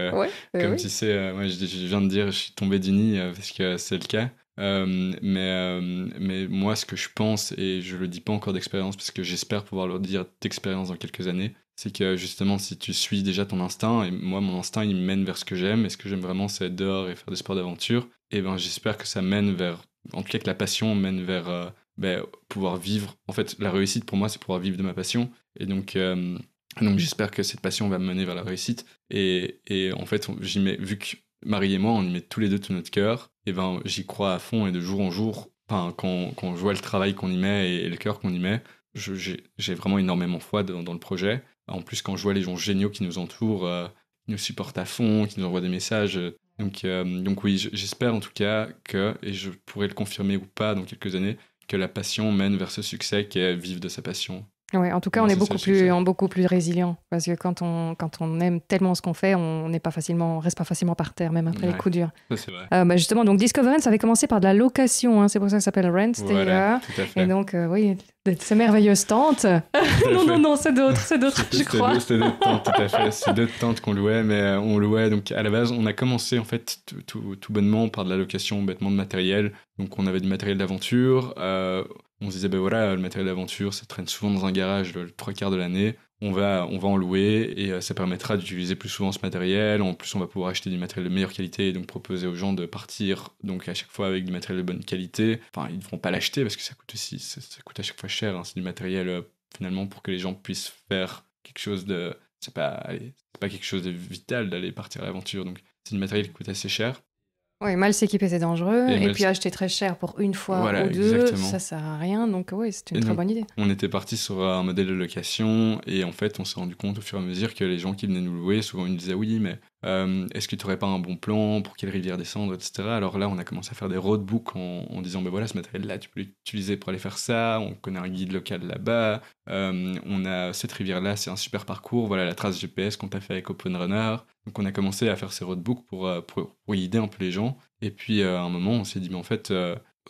comme tu sais, je, viens de dire, je suis tombé du nid parce que c'est le cas. mais, mais moi, ce que je pense, et je le dis pas encore d'expérience parce que j'espère pouvoir le dire d'expérience dans quelques années, c'est que justement, si tu suis déjà ton instinct, et moi, mon instinct, il mène vers ce que j'aime, et ce que j'aime vraiment, c'est être dehors et faire des sports d'aventure, et ben j'espère que ça mène vers en tout cas que la passion mène vers euh, ben, pouvoir vivre. En fait, la réussite pour moi, c'est pouvoir vivre de ma passion. Et donc, euh, donc j'espère que cette passion va me mener vers la réussite. Et, et en fait, j'y mets, vu que Marie et moi, on y met tous les deux tout notre cœur, et ben j'y crois à fond et de jour en jour, enfin, quand, quand je vois le travail qu'on y met et, le cœur qu'on y met, j'ai vraiment énormément foi dans, le projet. En plus, quand je vois les gens géniaux qui nous entourent, euh, qui nous supportent à fond, qui nous envoient des messages, donc, euh, donc oui, j'espère en tout cas que, et je pourrai le confirmer ou pas dans quelques années, que la passion mène vers ce succès qui est de sa passion en tout cas, on est, beaucoup plus, en beaucoup plus résilient parce que quand on, quand on aime tellement ce qu'on fait, on n'est pas facilement, reste pas facilement par terre, même après les coups durs. Euh, bah, justement, donc Discover ça avait commencé par de la location, hein, c'est pour ça que ça s'appelle Rent. E et, donc, euh, oui, ces merveilleuses tentes. non, non, non, c'est d'autres, c'est d'autres, je crois. C'est d'autres tentes, tout à fait. C'est d'autres tentes qu'on louait, mais euh, on louait. Donc, à la base, on a commencé en fait tout, tout, tout bonnement par de la location bêtement de matériel. Donc, on avait du matériel d'aventure. On se disait, ben voilà, le matériel d'aventure, ça traîne souvent dans un garage le trois quarts de l'année. On va, on va en louer et euh, ça permettra d'utiliser plus souvent ce matériel. En plus, on va pouvoir acheter du matériel de meilleure qualité et donc proposer aux gens de partir donc à chaque fois avec du matériel de bonne qualité. Enfin, ils ne vont pas l'acheter parce que ça coûte aussi, ça, coûte à chaque fois cher. Hein. C'est du matériel euh, finalement pour que les gens puissent faire quelque chose de, c'est pas, pas quelque chose de vital d'aller partir à l'aventure. Donc, c'est du matériel qui coûte assez cher. Oui, mal s'équiper, c'est dangereux. Et, puis acheter très cher pour une fois ou deux, ça sert à rien. Donc, oui, c'était une très bonne idée. On était parti sur euh, un modèle de location et en fait, on s'est rendu compte au fur et à mesure que les gens qui venaient nous louer, souvent, ils nous disaient oui, mais euh, est-ce que tu pas un bon plan pour quelle rivière descendre, etc. Alors là, on a commencé à faire des roadbooks en, en disant, ben voilà, ce matériel-là, tu peux l'utiliser pour aller faire ça, on connaît un guide local là-bas, euh, on a cette rivière-là, c'est un super parcours, voilà la trace GPS qu'on t'a fait avec OpenRunner. Donc on a commencé à faire ces roadbooks euh, pour, pour, guider un peu les gens. Et puis à un moment, on s'est dit, mais en fait,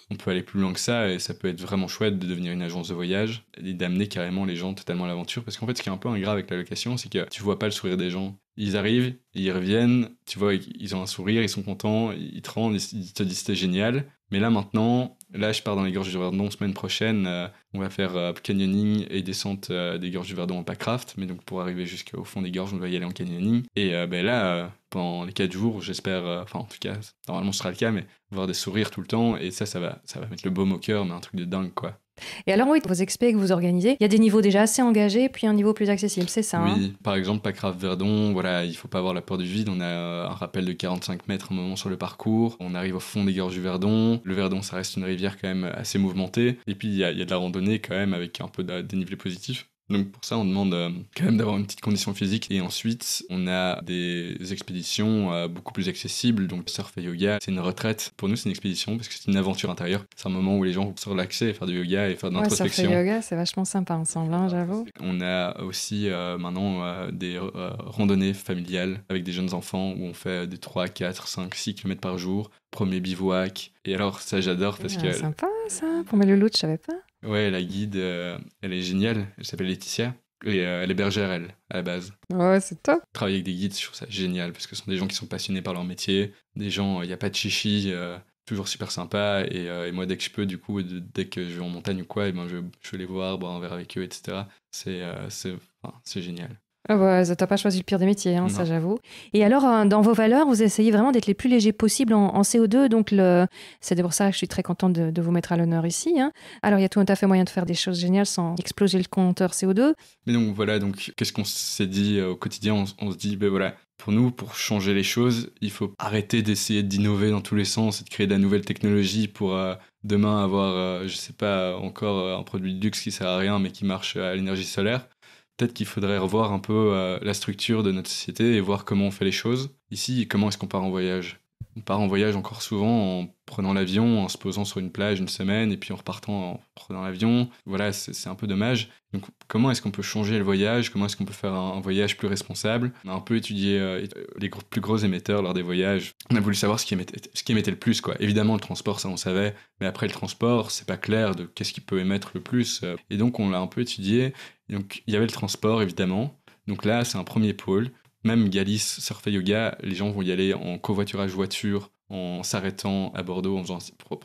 on peut aller plus loin que ça et ça peut être vraiment chouette de devenir une agence de voyage et d'amener carrément les gens totalement à l'aventure parce qu'en fait ce qui est un peu ingrat avec la location c'est que tu vois pas le sourire des gens ils arrivent, ils reviennent, tu vois, ils ont un sourire, ils sont contents, ils te rendent, ils te disent c'était génial. Mais là maintenant, là je pars dans les gorges du Verdon semaine prochaine, euh, on va faire euh, canyoning et descente euh, des gorges du Verdon en packraft, mais donc pour arriver jusqu'au fond des gorges, on va y aller en canyoning. Et ben là, pendant les quatre jours, j'espère, enfin en tout cas, normalement ce sera le cas, mais voir des sourires tout le temps, et ça, ça va, ça va mettre le baume au cœur, mais un truc de dingue quoi. Et alors, oui, vos experts que vous organisez, il y a des niveaux déjà assez engagés, puis un niveau plus accessible, c'est ça hein Oui, par exemple, Pacraf Verdon, voilà, il faut pas avoir la peur du vide. On a euh, un rappel de 45 mètres un moment sur le parcours. On arrive au fond des gorges du Verdon. Le Verdon, ça reste une rivière quand même assez mouvementée. Et puis, il y, y, a de la randonnée quand même avec un peu de dénivelé positif. Donc pour ça, on demande euh, quand même d'avoir une petite condition physique. Et ensuite, on a des expéditions euh, beaucoup plus accessibles. Donc surf et yoga, c'est une retraite. Pour nous, c'est une expédition parce que c'est une aventure intérieure. C'est un moment où les gens vont se relaxer, faire du yoga et faire de l'introspection. surf et yoga, c'est vachement sympa ensemble, j'avoue. On a aussi euh, maintenant des randonnées familiales avec des jeunes enfants où on fait des 3, 4, 5, 6 km par jour. Premier bivouac. Et alors, ça, j'adore parce que ah, que... Sympa, ça. Pour je savais pas. Ouais, la guide, euh, elle est géniale. Elle s'appelle Laetitia. Et euh, elle est bergère, elle, à la base. Ouais, c'est top. Travailler avec des guides, je trouve ça génial parce que ce sont des gens qui sont passionnés par leur métier. Des gens, il n'y a pas de chichi, euh, toujours super sympa. Et, moi, dès que je peux, du coup, dès que je vais en montagne ou quoi, et ben, je, je vais les voir, boire un verre avec eux, etc. C'est enfin, génial. Ah ouais, t'as pas choisi le pire des métiers, hein, ça j'avoue. Et alors, euh, dans vos valeurs, vous essayez vraiment d'être les plus légers possibles en, CO2. Donc, c'est pour ça que je suis très contente de, vous mettre à l'honneur ici. Hein. Alors, il y a tout un tas fait moyen de faire des choses géniales sans exploser le compteur CO2. Mais donc, voilà, donc, qu'est-ce qu'on s'est dit euh, au quotidien on, se dit, ben voilà, pour nous, pour changer les choses, il faut arrêter d'essayer d'innover dans tous les sens et de créer de la nouvelle technologie pour euh, demain avoir, je sais pas, encore un produit de luxe qui sert à rien mais qui marche à l'énergie solaire peut-être qu'il faudrait revoir un peu euh, la structure de notre société et voir comment on fait les choses. Ici, comment est-ce qu'on part en voyage on part en voyage encore souvent en prenant l'avion, en se posant sur une plage une semaine et puis en repartant en prenant l'avion. Voilà, c'est un peu dommage. Donc comment est-ce qu'on peut changer le voyage Comment est-ce qu'on peut faire un, voyage plus responsable On a un peu étudié euh, euh, les plus gros émetteurs lors des voyages. On a voulu savoir ce qui émettait, le plus. quoi. Évidemment, le transport, ça on savait. Mais après le transport, c'est pas clair de qu'est-ce qui peut émettre le plus. Euh. Et donc on l'a un peu étudié. donc il y avait le transport, évidemment. Donc là, c'est un premier pôle. Même Galice, Surfer Yoga, les gens vont y aller en covoiturage voiture, en s'arrêtant à Bordeaux, en faisant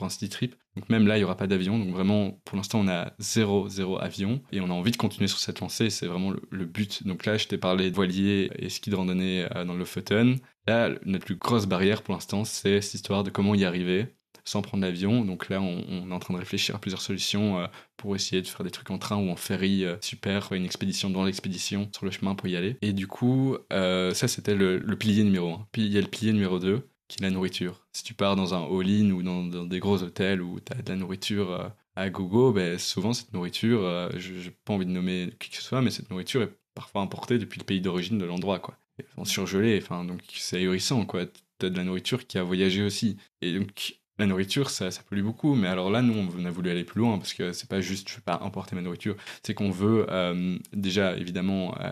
un, city trip. Donc même là, il n'y aura pas d'avion. Donc vraiment, pour l'instant, on a zéro, zéro avion. Et on a envie de continuer sur cette lancée. C'est vraiment le, but. Donc là, je t'ai parlé de voilier et ski de randonnée euh, dans le Lofoten. Là, notre plus grosse barrière pour l'instant, c'est cette histoire de comment y arriver sans prendre l'avion. Donc là, on, est en train de réfléchir à plusieurs solutions euh, pour essayer de faire des trucs en train ou en ferry euh, super, une expédition dans l'expédition sur le chemin pour y aller. Et du coup, euh, ça, c'était le, pilier numéro un. Puis il y a le pilier numéro 2 qui est la nourriture. Si tu pars dans un all-in ou dans, des gros hôtels où tu as de la nourriture à gogo, ben souvent cette nourriture, j'ai je pas envie de nommer qui que ce soit, mais cette nourriture est parfois importée depuis le pays d'origine de l'endroit, quoi. En surgelé, enfin, donc c'est ahurissant, quoi. T'as de la nourriture qui a voyagé aussi. Et donc, la nourriture, ça, pollue beaucoup. Mais alors là, nous, on a voulu aller plus loin parce que c'est pas juste, je vais pas importer ma nourriture. C'est qu'on veut, euh, déjà, évidemment, euh,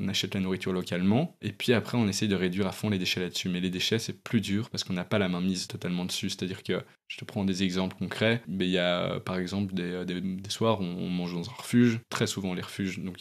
on achète la nourriture localement. Et puis après, on essaye de réduire à fond les déchets là-dessus. Mais les déchets, c'est plus dur parce qu'on n'a pas la main mise totalement dessus. C'est-à-dire que je te prends des exemples concrets, mais il y a euh, par exemple des, euh, soirs où on mange dans un refuge, très souvent les refuges, donc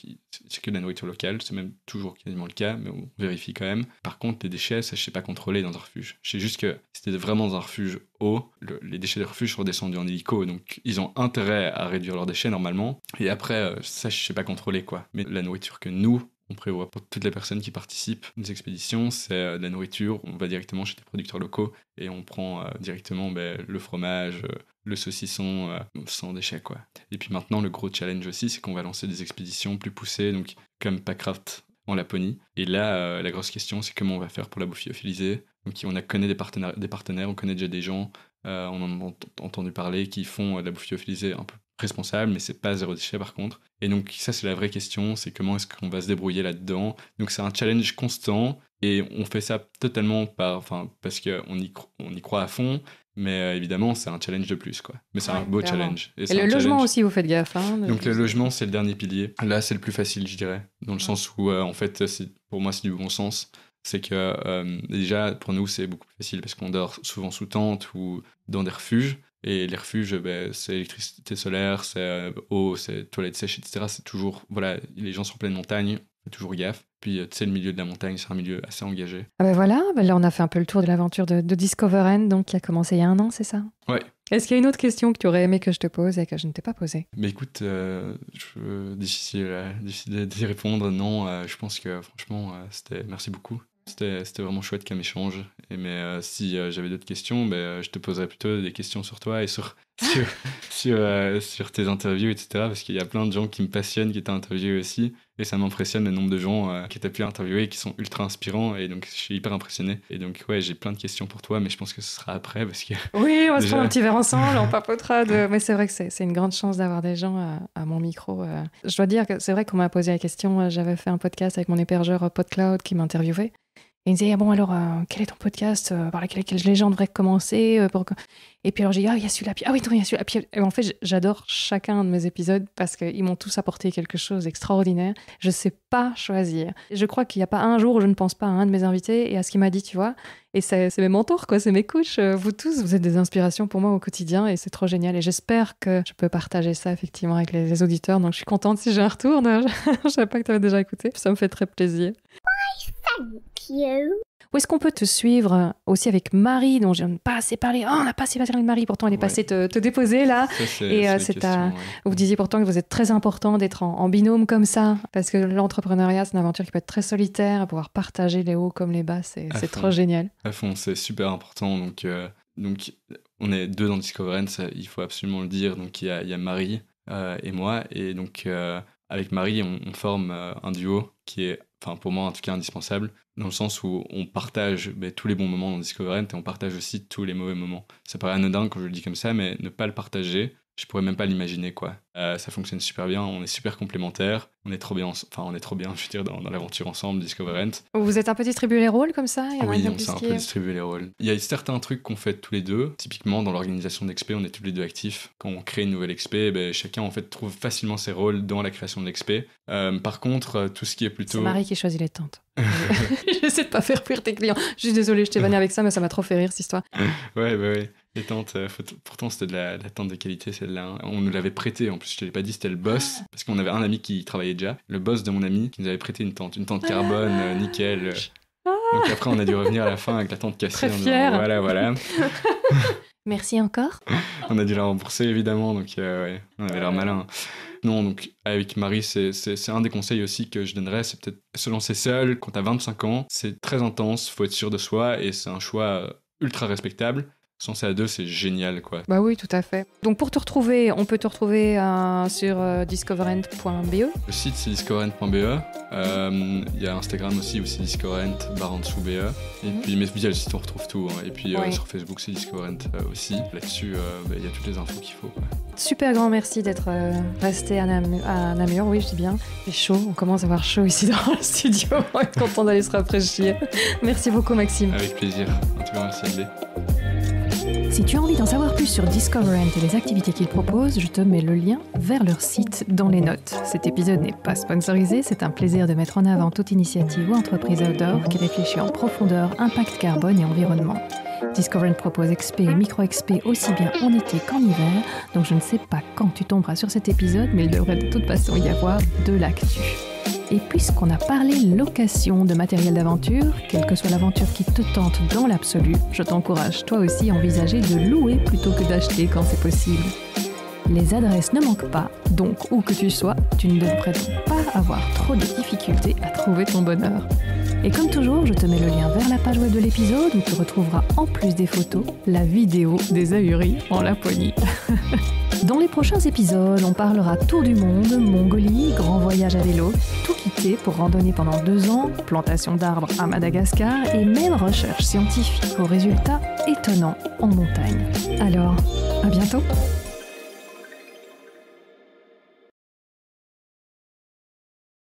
c'est que de la nourriture locale, c'est même toujours quasiment le cas, mais on vérifie quand même. Par contre, les déchets, ça je sais pas contrôler dans un refuge. Je sais juste que c'était vraiment dans un refuge haut, les déchets de refuge sont descendus en hélico, donc ils ont intérêt à réduire leurs déchets normalement, et après, euh, ça je sais pas contrôler quoi. Mais la nourriture que nous, on prévoit pour toutes les personnes qui participent aux expéditions, c'est euh, de la nourriture, on va directement chez des producteurs locaux et on prend euh, directement ben, le fromage, euh, le saucisson sans déchet. quoi. Et puis maintenant le gros challenge aussi c'est qu'on va lancer des expéditions plus poussées donc comme Packraft en Laponie et là la grosse question c'est comment on va faire pour la bouffiophiliser. Donc on a connaît des partenaires, des partenaires, on connaît déjà des gens, on en a entendu parler qui font de la bouffe un peu responsable, mais c'est pas zéro déchet par contre. Et donc ça c'est la vraie question, c'est comment est-ce qu'on va se débrouiller là-dedans. Donc c'est un challenge constant et on fait ça totalement par, enfin parce qu'on y, on y croit à fond, mais euh, évidemment c'est un challenge de plus quoi. Mais c'est un beau challenge. Et, le logement aussi vous faites gaffe. Hein, donc le logement c'est le dernier pilier. Là c'est le plus facile je dirais, dans le sens où euh, en fait pour moi c'est du bon sens c'est que euh, déjà pour nous c'est beaucoup plus facile parce qu'on dort souvent sous tente ou dans des refuges et les refuges, ben, c'est électricité solaire, c'est euh, eau, c'est toilettes sèches, etc. C'est toujours, voilà, les gens sont en pleine montagne, toujours gaffe. Puis, euh, tu sais, le milieu de la montagne, c'est un milieu assez engagé. Ah ben voilà, ben là, on a fait un peu le tour de l'aventure de, Discover End, donc qui a commencé il y a un an, c'est ça Ouais. Est-ce qu'il y a une autre question que tu aurais aimé que je te pose et que je ne t'ai pas posée Mais ben, écoute, euh, je, difficile, d'y répondre. Non, je pense que franchement, c'était merci beaucoup. C'était vraiment chouette comme échange. Et mais euh, si euh, j'avais d'autres questions, ben, euh, je te poserais plutôt des questions sur toi et sur, sur, sur, tes interviews, etc. Parce qu'il y a plein de gens qui me passionnent, qui t'ont interviewé aussi. Et ça m'impressionne le nombre de gens qui t'as pu interviewer qui sont ultra inspirants. Et donc, je suis hyper impressionné. Et donc, ouais, j'ai plein de questions pour toi, mais je pense que ce sera après. parce que Oui, on se prendre un petit verre ensemble, on papotera. De... Mais c'est vrai que c'est une grande chance d'avoir des gens à, mon micro. Je dois dire que c'est vrai qu'on m'a posé la question. J'avais fait un podcast avec mon hébergeur PodCloud qui m'interviewait. Et il me disait, ah bon, alors, euh, quel est ton podcast euh, par laquelle, les légende devrait commencer euh, pour... Et puis alors, j'ai dit, ah, il y a celui-là, ah oui, non, il y a celui-là. en fait, j'adore chacun de mes épisodes parce qu'ils m'ont tous apporté quelque chose d'extraordinaire. Je sais pas choisir. Je crois qu'il n'y a pas un jour où je ne pense pas à un de mes invités et à ce qu'il m'a dit, tu vois. Et c'est, mes mentors, quoi, c'est mes couches Vous tous, vous êtes des inspirations pour moi au quotidien et c'est trop génial. Et j'espère que je peux partager ça effectivement avec les, auditeurs. Donc, je suis contente si j'ai un retour. je ne savais pas que tu avais déjà écouté. Ça me fait très plaisir est où est-ce qu'on peut te suivre euh, aussi avec Marie, dont je pas assez parlé oh, On n'a pas assez parlé de Marie, pourtant elle est passée te, déposer là. et euh, c'est vous disiez pourtant que vous êtes très important d'être en, binôme comme ça, parce que l'entrepreneuriat, c'est une aventure qui peut être très solitaire, pouvoir partager les hauts comme les bas, c'est trop génial. À fond, c'est super important. Donc, euh, donc, on est deux dans Discoverance, il faut absolument le dire. Donc, il y a, Marie et moi. Et donc, avec Marie, on, on forme un duo qui est enfin pour moi en tout cas indispensable, dans le sens où on partage ben, tous les bons moments dans Discoverant et on partage aussi tous les mauvais moments. Ça paraît anodin quand je le dis comme ça, mais ne pas le partager, je pourrais même pas l'imaginer quoi. Euh, ça fonctionne super bien, on est super complémentaires, on est trop bien, enfin on est trop bien, je veux dire, dans, l'aventure ensemble, Discoverant. Vous êtes un peu distribué les rôles comme ça il y Oui, on s'est un peu distribué les rôles. Il y a certains trucs qu'on fait tous les deux. Typiquement, dans l'organisation d'XP, on est tous les deux actifs. Quand on crée une nouvelle XP, eh ben, chacun en fait trouve facilement ses rôles dans la création de l'XP. Euh, par contre, euh, tout ce qui est plutôt. C'est Marie qui choisit les tentes. J'essaie de pas faire fuir tes clients. Je suis désolée, je t'ai banné avec ça, mais ça m'a trop fait rire cette histoire. ouais, bah ouais. Les tentes, euh, pourtant c'était de la, tente de qualité celle-là. Hein. On nous l'avait prêtée, en plus je te l'ai pas dit, c'était le boss, ah. parce qu'on avait un ami qui travaillait déjà, le boss de mon ami qui nous avait prêté une tente, une tente carbone, euh, nickel. Euh. Ah. Donc après on a dû revenir à la fin avec la tente cassée. Très voilà, voilà. Merci encore. on a dû la rembourser évidemment, donc on avait l'air malin. Non, donc avec Marie, c'est un des conseils aussi que je donnerais, c'est peut-être se lancer seul quand t'as 25 ans, c'est très intense, faut être sûr de soi et c'est un choix ultra respectable. 100 c'est à deux, c'est génial, quoi. Bah oui, tout à fait. Donc pour te retrouver, on peut te retrouver euh, sur euh, discoverent.be. Le site c'est discoverent.be. Il euh, y a Instagram aussi aussi c'est discoverent barre en dessous BE. Et mhm. puis mais via le site on retrouve tout. Hein. Et puis sur Facebook c'est discoverent aussi. Là-dessus, il bah, y a toutes les infos qu'il faut. Super grand merci d'être resté à, Namur. Oui, je dis bien. Il est chaud. On commence à avoir chaud ici dans le studio. on est content d'aller se rafraîchir. merci beaucoup Maxime. Avec plaisir. En tout cas, merci Adlé. Si tu as envie d'en savoir plus sur Discoverant et les activités qu'ils proposent, je te mets le lien vers leur site dans les notes. Cet épisode n'est pas sponsorisé, c'est un plaisir de mettre en avant toute initiative ou entreprise outdoor qui réfléchit en profondeur impact carbone et environnement. Discoverant propose XP et micro-XP aussi bien en été qu'en hiver, donc je ne sais pas quand tu tomberas sur cet épisode, mais il devrait de toute façon y avoir de l'actu. Et puisqu'on a parlé location de matériel d'aventure, quelle que soit l'aventure qui te tente dans l'absolu, je t'encourage toi aussi à envisager de louer plutôt que d'acheter quand c'est possible. Les adresses ne manquent pas, donc où que tu sois, tu ne devrais pas avoir trop de difficultés à trouver ton bonheur. Et comme toujours, je te mets le lien vers la page web de l'épisode où tu retrouveras en plus des photos, la vidéo des ahuris en Laponie. Dans les prochains épisodes, on parlera tour du monde, Mongolie, grand voyage à vélo, tout quitter pour randonner pendant deux ans, plantation d'arbres à Madagascar et même recherche scientifique aux résultats étonnants en montagne. Alors, à bientôt!